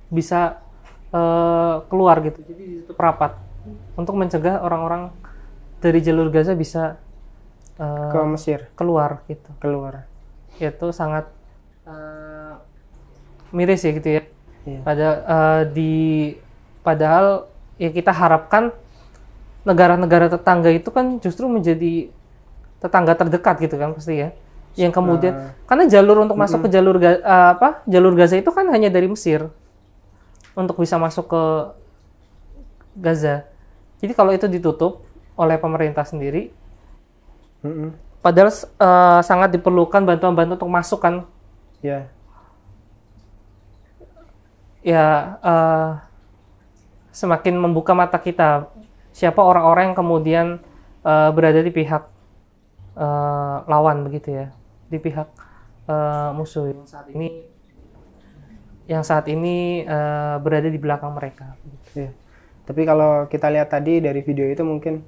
bisa uh, keluar gitu. Jadi ditutup rapat untuk mencegah orang-orang dari jalur Gaza bisa uh, ke Mesir keluar gitu. Keluar itu sangat uh, miris ya gitu ya. Yeah. Pada uh, di padahal ya kita harapkan negara-negara tetangga itu kan justru menjadi tetangga terdekat gitu kan pasti ya. Yang nah. kemudian uh, karena jalur untuk masuk uh, ke jalur uh, apa? Jalur Gaza itu kan hanya dari Mesir untuk bisa masuk ke Gaza. Jadi kalau itu ditutup oleh pemerintah sendiri, uh, Padahal uh, sangat diperlukan bantuan-bantuan untuk masuk kan. Ya. Ya, uh, semakin membuka mata kita siapa orang-orang yang kemudian uh, berada di pihak uh, lawan begitu ya, di pihak uh, musuh yang saat ini yang saat ini uh, berada di belakang mereka. Iya. Tapi kalau kita lihat tadi dari video itu mungkin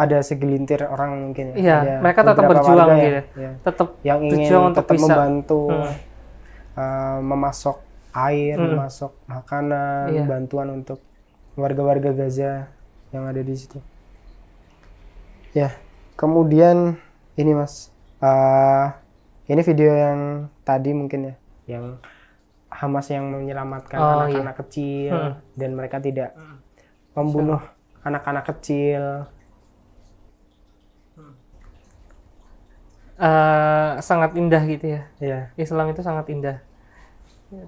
ada segelintir orang mungkin ya, ya mereka tetap berjuang gitu ya. Ya, ya, tetap yang ingin berjuang tetap untuk membantu hmm. uh, memasok air hmm. memasok makanan ya. bantuan untuk warga-warga Gaza yang ada di situ ya kemudian ini mas uh, ini video yang tadi mungkin ya yang Hamas yang menyelamatkan oh, anak-anak oh, iya. kecil hmm. dan mereka tidak hmm. membunuh anak-anak kecil uh, sangat indah gitu ya. Yeah. Islam itu sangat indah.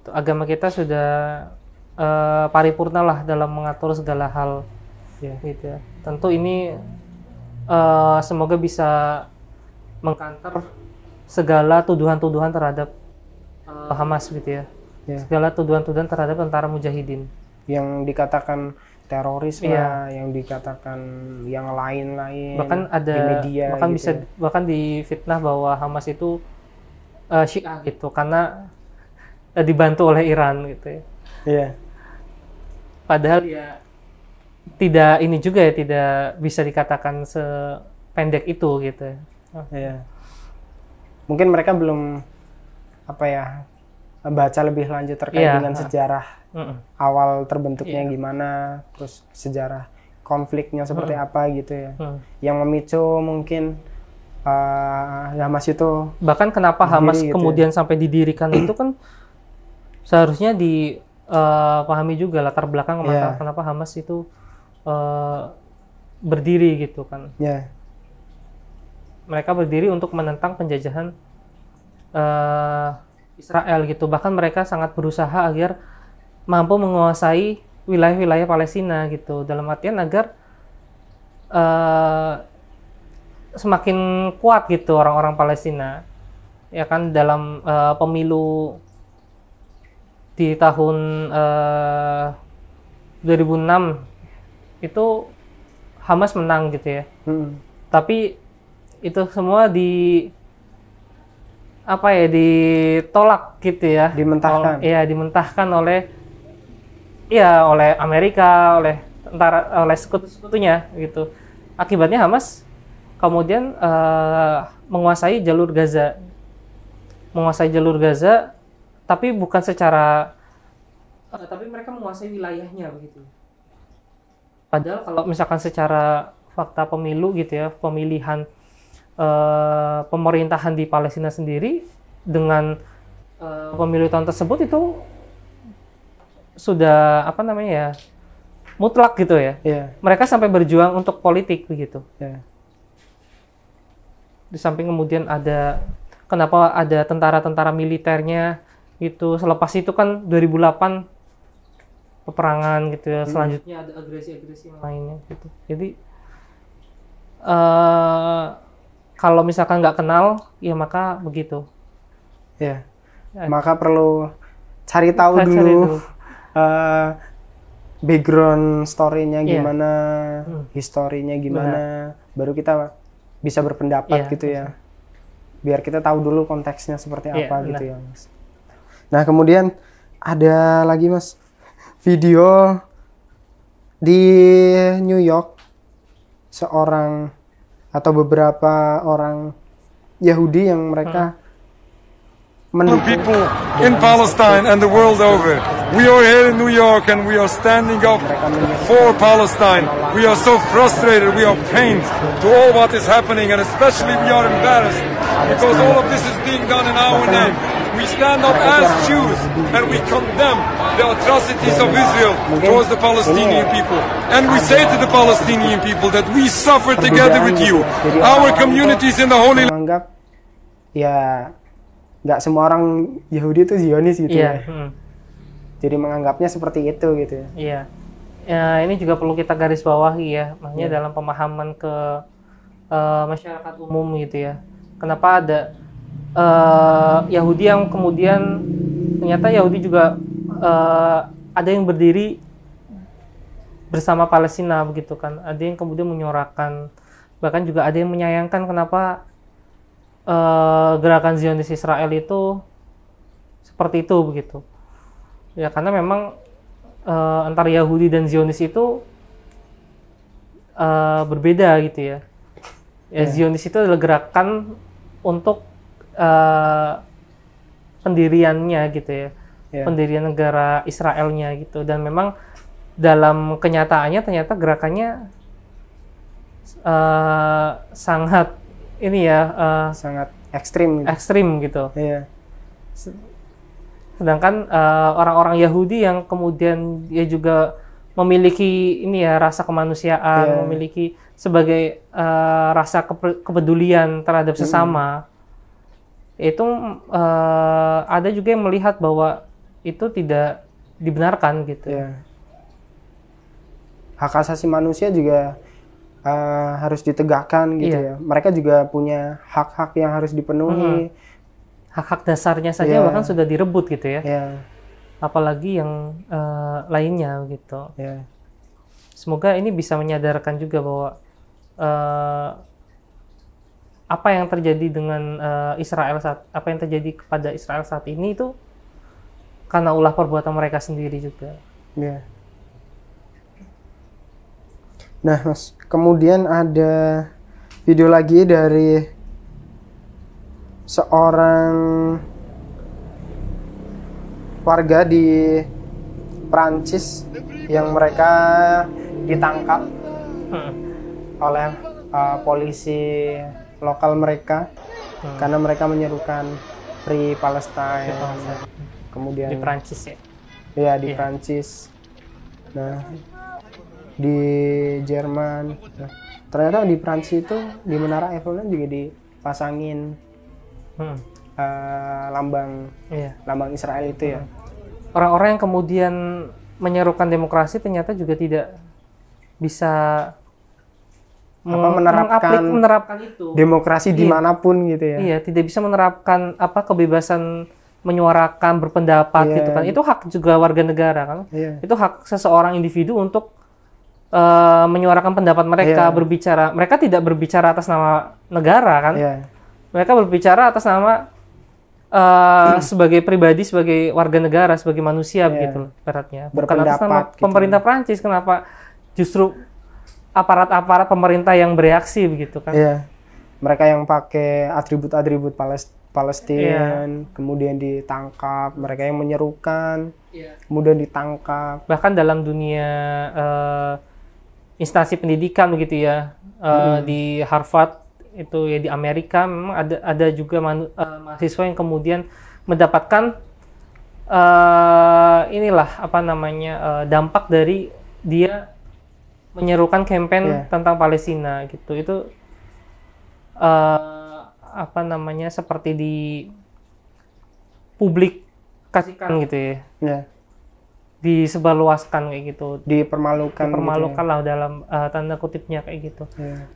Agama kita sudah uh, paripurna lah dalam mengatur segala hal. Yeah. Gitu ya. Tentu ini uh, semoga bisa mengkantor segala tuduhan-tuduhan terhadap uh, Hamas gitu ya. Yeah. Segala tuduhan-tuduhan terhadap tentara mujahidin. Yang dikatakan teroris yeah. Iya. yang dikatakan yang lain-lain bahkan ada di media bahkan gitu. bisa bahkan difitnah bahwa Hamas itu uh, Syiah gitu karena uh, dibantu oleh Iran gitu ya. Yeah. Padahal ya tidak ini juga ya tidak bisa dikatakan sependek itu gitu. Oh. Ya. Yeah. Mungkin mereka belum apa ya baca lebih lanjut terkait yeah. dengan sejarah uh-uh. awal terbentuknya yeah. gimana, terus sejarah konfliknya seperti uh-uh. apa gitu ya, uh-uh. yang memicu mungkin uh, eh, Hamas ya itu bahkan kenapa Hamas gitu ya. kemudian ya. sampai didirikan itu kan seharusnya dipahami eh, uh, juga latar belakang yeah. Iya. kenapa Hamas itu uh, berdiri gitu kan. Yeah. Mereka berdiri untuk menentang penjajahan uh, Israel gitu. Bahkan mereka sangat berusaha agar mampu menguasai wilayah-wilayah Palestina gitu dalam artian agar uh, semakin kuat gitu orang-orang Palestina ya kan dalam uh, pemilu di tahun uh, eh, 2006 itu Hamas menang gitu ya hmm. tapi itu semua di apa ya ditolak gitu ya dimentahkan Iya dimentahkan oleh Iya, oleh Amerika, oleh tentara, oleh sekutu-sekutunya gitu. Akibatnya Hamas kemudian uh, menguasai jalur Gaza, menguasai jalur Gaza, tapi bukan secara, uh, tapi mereka menguasai wilayahnya begitu. Padahal kalau misalkan secara fakta pemilu gitu ya, pemilihan uh, pemerintahan di Palestina sendiri dengan uh, pemilu tahun tersebut itu sudah apa namanya ya mutlak gitu ya. Yeah. Mereka sampai berjuang untuk politik begitu. Yeah. Di samping kemudian ada kenapa ada tentara-tentara militernya itu Selepas itu kan 2008 peperangan gitu ya. Hmm. Selanjutnya ada agresi-agresi lainnya gitu. Jadi uh, kalau misalkan nggak kenal ya maka begitu. Iya. Ya. Yeah. Maka perlu cari tahu Kita dulu. Cari dulu uh, background story-nya iya. gimana, yeah. Hmm. historinya gimana, Benar. baru kita bisa berpendapat yeah, gitu ya. Biar kita tahu dulu konteksnya seperti iya, apa gitu ya, Mas. Nah, kemudian ada lagi, Mas, video di New York seorang atau beberapa orang Yahudi yang mereka hmm. people in Palestine and the world over. We are here in New York and we are standing up for Palestine. We are so frustrated, we are pained to all what is happening and especially we are embarrassed because all of this is being done in our name. We stand up as Jews and we condemn the atrocities of Israel towards the Palestinian people. And we say to the Palestinian people that we suffer together with you, our communities in the Holy Land. Yeah. nggak semua orang Yahudi itu Zionis gitu yeah. ya. Hmm. Jadi menganggapnya seperti itu gitu ya. Iya. Yeah. Ya, ini juga perlu kita garis bawahi ya, makanya yeah. dalam pemahaman ke uh, masyarakat umum gitu ya. Kenapa ada uh, Yahudi yang kemudian ternyata Yahudi juga uh, ada yang berdiri bersama Palestina begitu kan. Ada yang kemudian menyorakan bahkan juga ada yang menyayangkan kenapa uh, gerakan Zionis Israel itu seperti itu begitu ya karena memang uh, eh, antar Yahudi dan Zionis itu uh, berbeda gitu ya ya yeah. Zionis itu adalah gerakan untuk uh, pendiriannya gitu ya yeah. pendirian negara Israelnya gitu dan memang dalam kenyataannya ternyata gerakannya uh, sangat ini ya uh, sangat ekstrim gitu. ekstrim gitu iya. sedangkan eh, orang-orang uh, Yahudi yang kemudian dia juga memiliki ini ya rasa kemanusiaan iya. memiliki sebagai uh, rasa kepedulian terhadap hmm. sesama itu uh, ada juga yang melihat bahwa itu tidak dibenarkan gitu iya. hak asasi manusia juga uh, harus ditegakkan gitu iya. ya. Mereka juga punya hak-hak yang harus dipenuhi. hak Hak-hak dasarnya saja yeah. bahkan sudah direbut gitu ya. Yeah. Apalagi yang uh, lainnya gitu. Yeah. Semoga ini bisa menyadarkan juga bahwa uh, apa yang terjadi dengan uh, Israel saat apa yang terjadi kepada Israel saat ini itu karena ulah perbuatan mereka sendiri juga. Yeah. Nah, Mas, kemudian ada video lagi dari seorang warga di Prancis yang mereka ditangkap hmm. oleh uh, polisi lokal mereka hmm. karena mereka menyerukan Free Palestine. Free Palestine. Kemudian di Prancis ya. Iya, di yeah. Prancis. Nah, di Jerman nah, ternyata di Prancis itu di Menara Eiffelnya kan juga dipasangin hmm. uh, lambang iya. lambang Israel itu ya. hmm. ya orang-orang yang kemudian menyerukan demokrasi ternyata juga tidak bisa apa, menerapkan menerapkan itu demokrasi iya. dimanapun gitu ya iya tidak bisa menerapkan apa kebebasan menyuarakan berpendapat yeah. gitu kan itu hak juga warga negara kan yeah. itu hak seseorang individu untuk uh, menyuarakan pendapat mereka, yeah. berbicara. Mereka tidak berbicara atas nama negara kan? Yeah. Mereka berbicara atas nama uh, sebagai pribadi, sebagai warga negara, sebagai manusia yeah. begitu beratnya. Bukan atas nama gitu. pemerintah Prancis kenapa justru aparat-aparat pemerintah yang bereaksi begitu kan? Yeah. Mereka yang pakai atribut-atribut Palestina Palestina, iya. yeah. kemudian ditangkap, mereka yang menyerukan, yeah. kemudian ditangkap. Bahkan dalam dunia uh, instansi pendidikan begitu ya uh, di Harvard itu ya di Amerika memang ada ada juga manu, uh, mahasiswa yang kemudian mendapatkan uh, inilah apa namanya uh, dampak dari dia menyerukan kampanye iya. yeah. tentang Palestina gitu itu uh, apa namanya seperti di publik kasihkan gitu ya yeah disebarluaskan kayak gitu dipermalukan gitu ya? dipermalukan gitu lah dalam uh, tanda kutipnya kayak gitu yeah.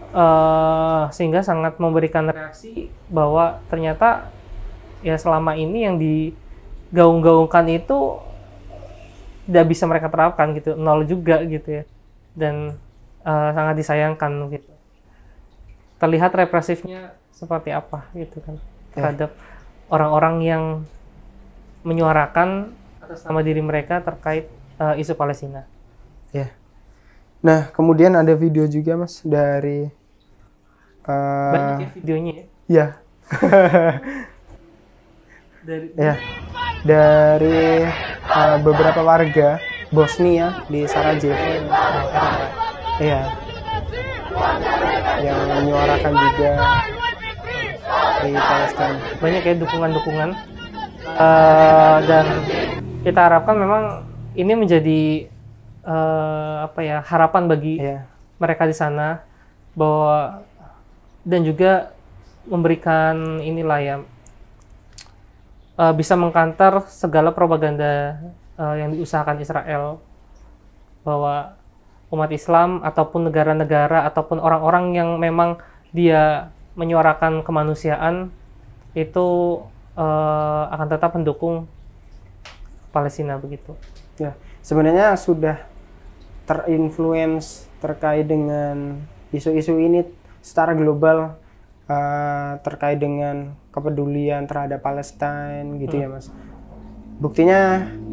Iya. uh, sehingga sangat memberikan reaksi bahwa ternyata ya selama ini yang digaung-gaungkan itu tidak bisa mereka terapkan gitu nol juga gitu ya dan uh, sangat disayangkan gitu terlihat represifnya seperti apa gitu kan iya. terhadap orang-orang yeah. yang menyuarakan atas nama diri mereka terkait uh, isu Palestina. Ya. Yeah. Nah, kemudian ada video juga Mas dari uh, banyak ya videonya ya. Yeah. dari Yeah. Dari uh, beberapa warga Bosnia di Sarajevo. Iya. Yang menyuarakan juga di Palestina. Banyak ya dukungan-dukungan uh, dan kita harapkan memang ini menjadi uh, apa ya harapan bagi yeah. mereka di sana bahwa dan juga memberikan inilah ya uh, bisa mengkantar segala propaganda uh, yang diusahakan Israel bahwa umat Islam ataupun negara-negara ataupun orang-orang yang memang dia menyuarakan kemanusiaan itu uh, akan tetap mendukung Palestina begitu. Ya, sebenarnya sudah terinfluence terkait dengan isu-isu ini secara global uh, terkait dengan kepedulian terhadap Palestina gitu ya, hmm. ya mas. Buktinya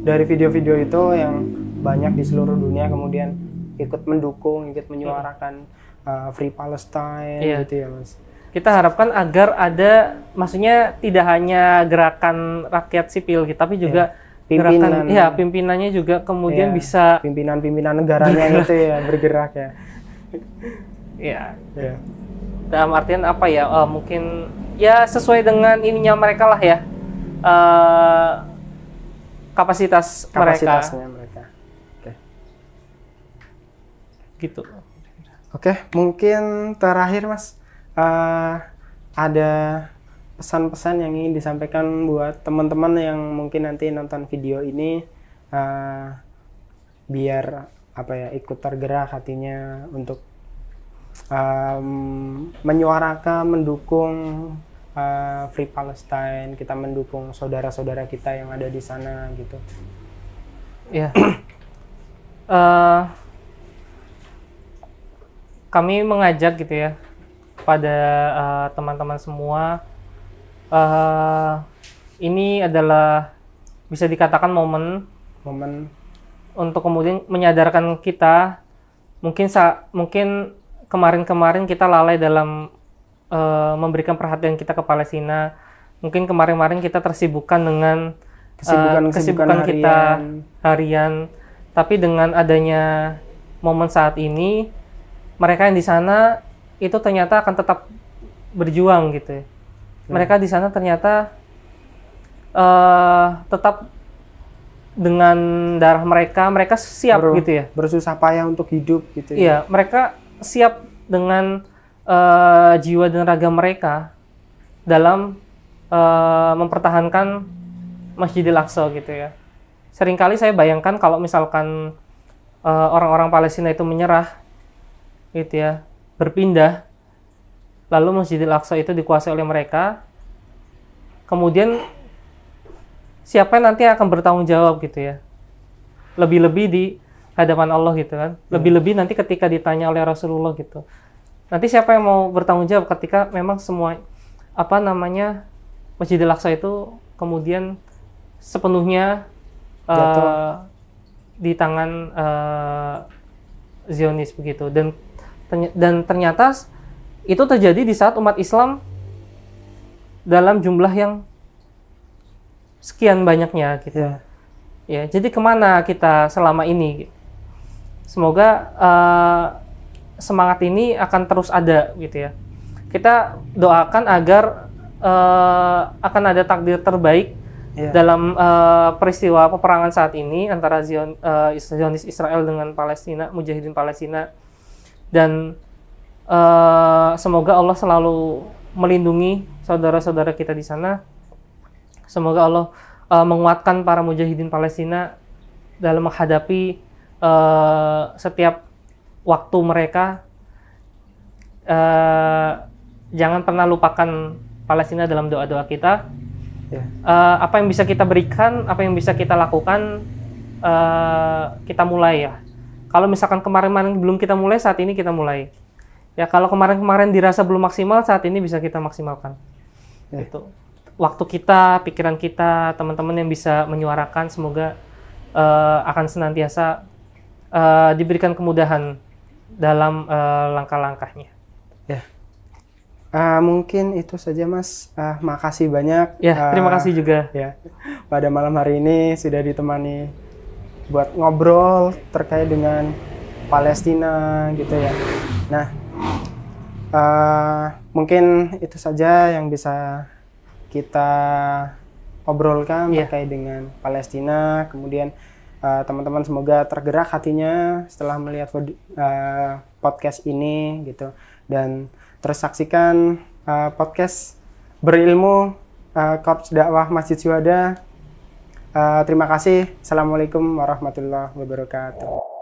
dari video-video itu yang banyak di seluruh dunia kemudian ikut mendukung, ikut menyuarakan uh, Free Palestine iya. gitu ya mas kita harapkan agar ada maksudnya tidak hanya gerakan rakyat sipil tapi juga yeah pimpinan ya pimpinannya juga kemudian ya, bisa pimpinan-pimpinan negaranya bergerak. Iya. itu ya bergerak ya. ya. ya. Dalam artian apa ya? Uh, mungkin ya sesuai dengan ininya mereka lah ya. Uh, kapasitas kapasitasnya mereka. mereka. Oke. Okay. Gitu. Oke, okay, mungkin terakhir Mas uh, ada pesan-pesan yang ingin disampaikan buat teman-teman yang mungkin nanti nonton video ini uh, biar apa ya ikut tergerak hatinya untuk um, menyuarakan mendukung uh, Free Palestine kita mendukung saudara-saudara kita yang ada di sana gitu ya yeah. Eh, uh, kami mengajak gitu ya pada uh, teman -teman semua uh, ini adalah bisa dikatakan momen momen untuk kemudian menyadarkan kita mungkin sa mungkin kemarin-kemarin kita lalai dalam uh, memberikan perhatian kita ke Palestina mungkin kemarin-kemarin kita tersibukkan dengan eh, kesibukan, uh, kesibukan harian. kita harian tapi dengan adanya momen saat ini mereka yang di sana itu ternyata akan tetap berjuang gitu ya. Hmm. mereka di sana ternyata uh, tetap dengan darah mereka mereka siap Ber, gitu ya bersusah payah untuk hidup gitu ya. iya mereka siap dengan uh, jiwa dan raga mereka dalam uh, mempertahankan Masjidil Aqsa gitu ya seringkali saya bayangkan kalau misalkan orang-orang uh, orang -orang Palestina itu menyerah gitu ya berpindah Lalu Masjidil Aqsa itu dikuasai oleh mereka. Kemudian siapa yang nanti akan bertanggung jawab gitu ya? Lebih-lebih di hadapan Allah gitu kan. Hmm. Lebih-lebih nanti ketika ditanya oleh Rasulullah gitu. Nanti siapa yang mau bertanggung jawab ketika memang semua apa namanya Masjidil Aqsa itu kemudian sepenuhnya uh, di tangan uh, Zionis begitu dan dan ternyata itu terjadi di saat umat Islam dalam jumlah yang sekian banyaknya gitu. Yeah. Ya, jadi kemana kita selama ini? Gitu. Semoga uh, semangat ini akan terus ada gitu ya. Kita doakan agar uh, akan ada takdir terbaik yeah. dalam uh, peristiwa peperangan saat ini antara Zion, uh, Zionis Israel dengan Palestina, Mujahidin Palestina dan Uh, semoga Allah selalu melindungi saudara-saudara kita di sana. Semoga Allah uh, menguatkan para mujahidin Palestina dalam menghadapi uh, setiap waktu mereka. Uh, jangan pernah lupakan Palestina dalam doa-doa kita. Uh, apa yang bisa kita berikan, apa yang bisa kita lakukan, uh, kita mulai ya. Kalau misalkan kemarin-kemarin belum kita mulai, saat ini kita mulai ya kalau kemarin-kemarin dirasa belum maksimal saat ini bisa kita maksimalkan ya. itu waktu kita pikiran kita teman-teman yang bisa menyuarakan semoga uh, akan senantiasa uh, diberikan kemudahan dalam uh, langkah-langkahnya ya uh, mungkin itu saja mas uh, makasih banyak ya uh, terima kasih juga ya pada malam hari ini sudah ditemani buat ngobrol terkait dengan Palestina gitu ya nah uh, mungkin itu saja yang bisa kita obrolkan yeah. terkait dengan Palestina. Kemudian eh, teman-teman uh, semoga tergerak hatinya setelah melihat uh, podcast ini gitu dan terus uh, podcast berilmu uh, Korps Dakwah Masjid Syuhada. Uh, terima kasih. Assalamualaikum warahmatullahi wabarakatuh.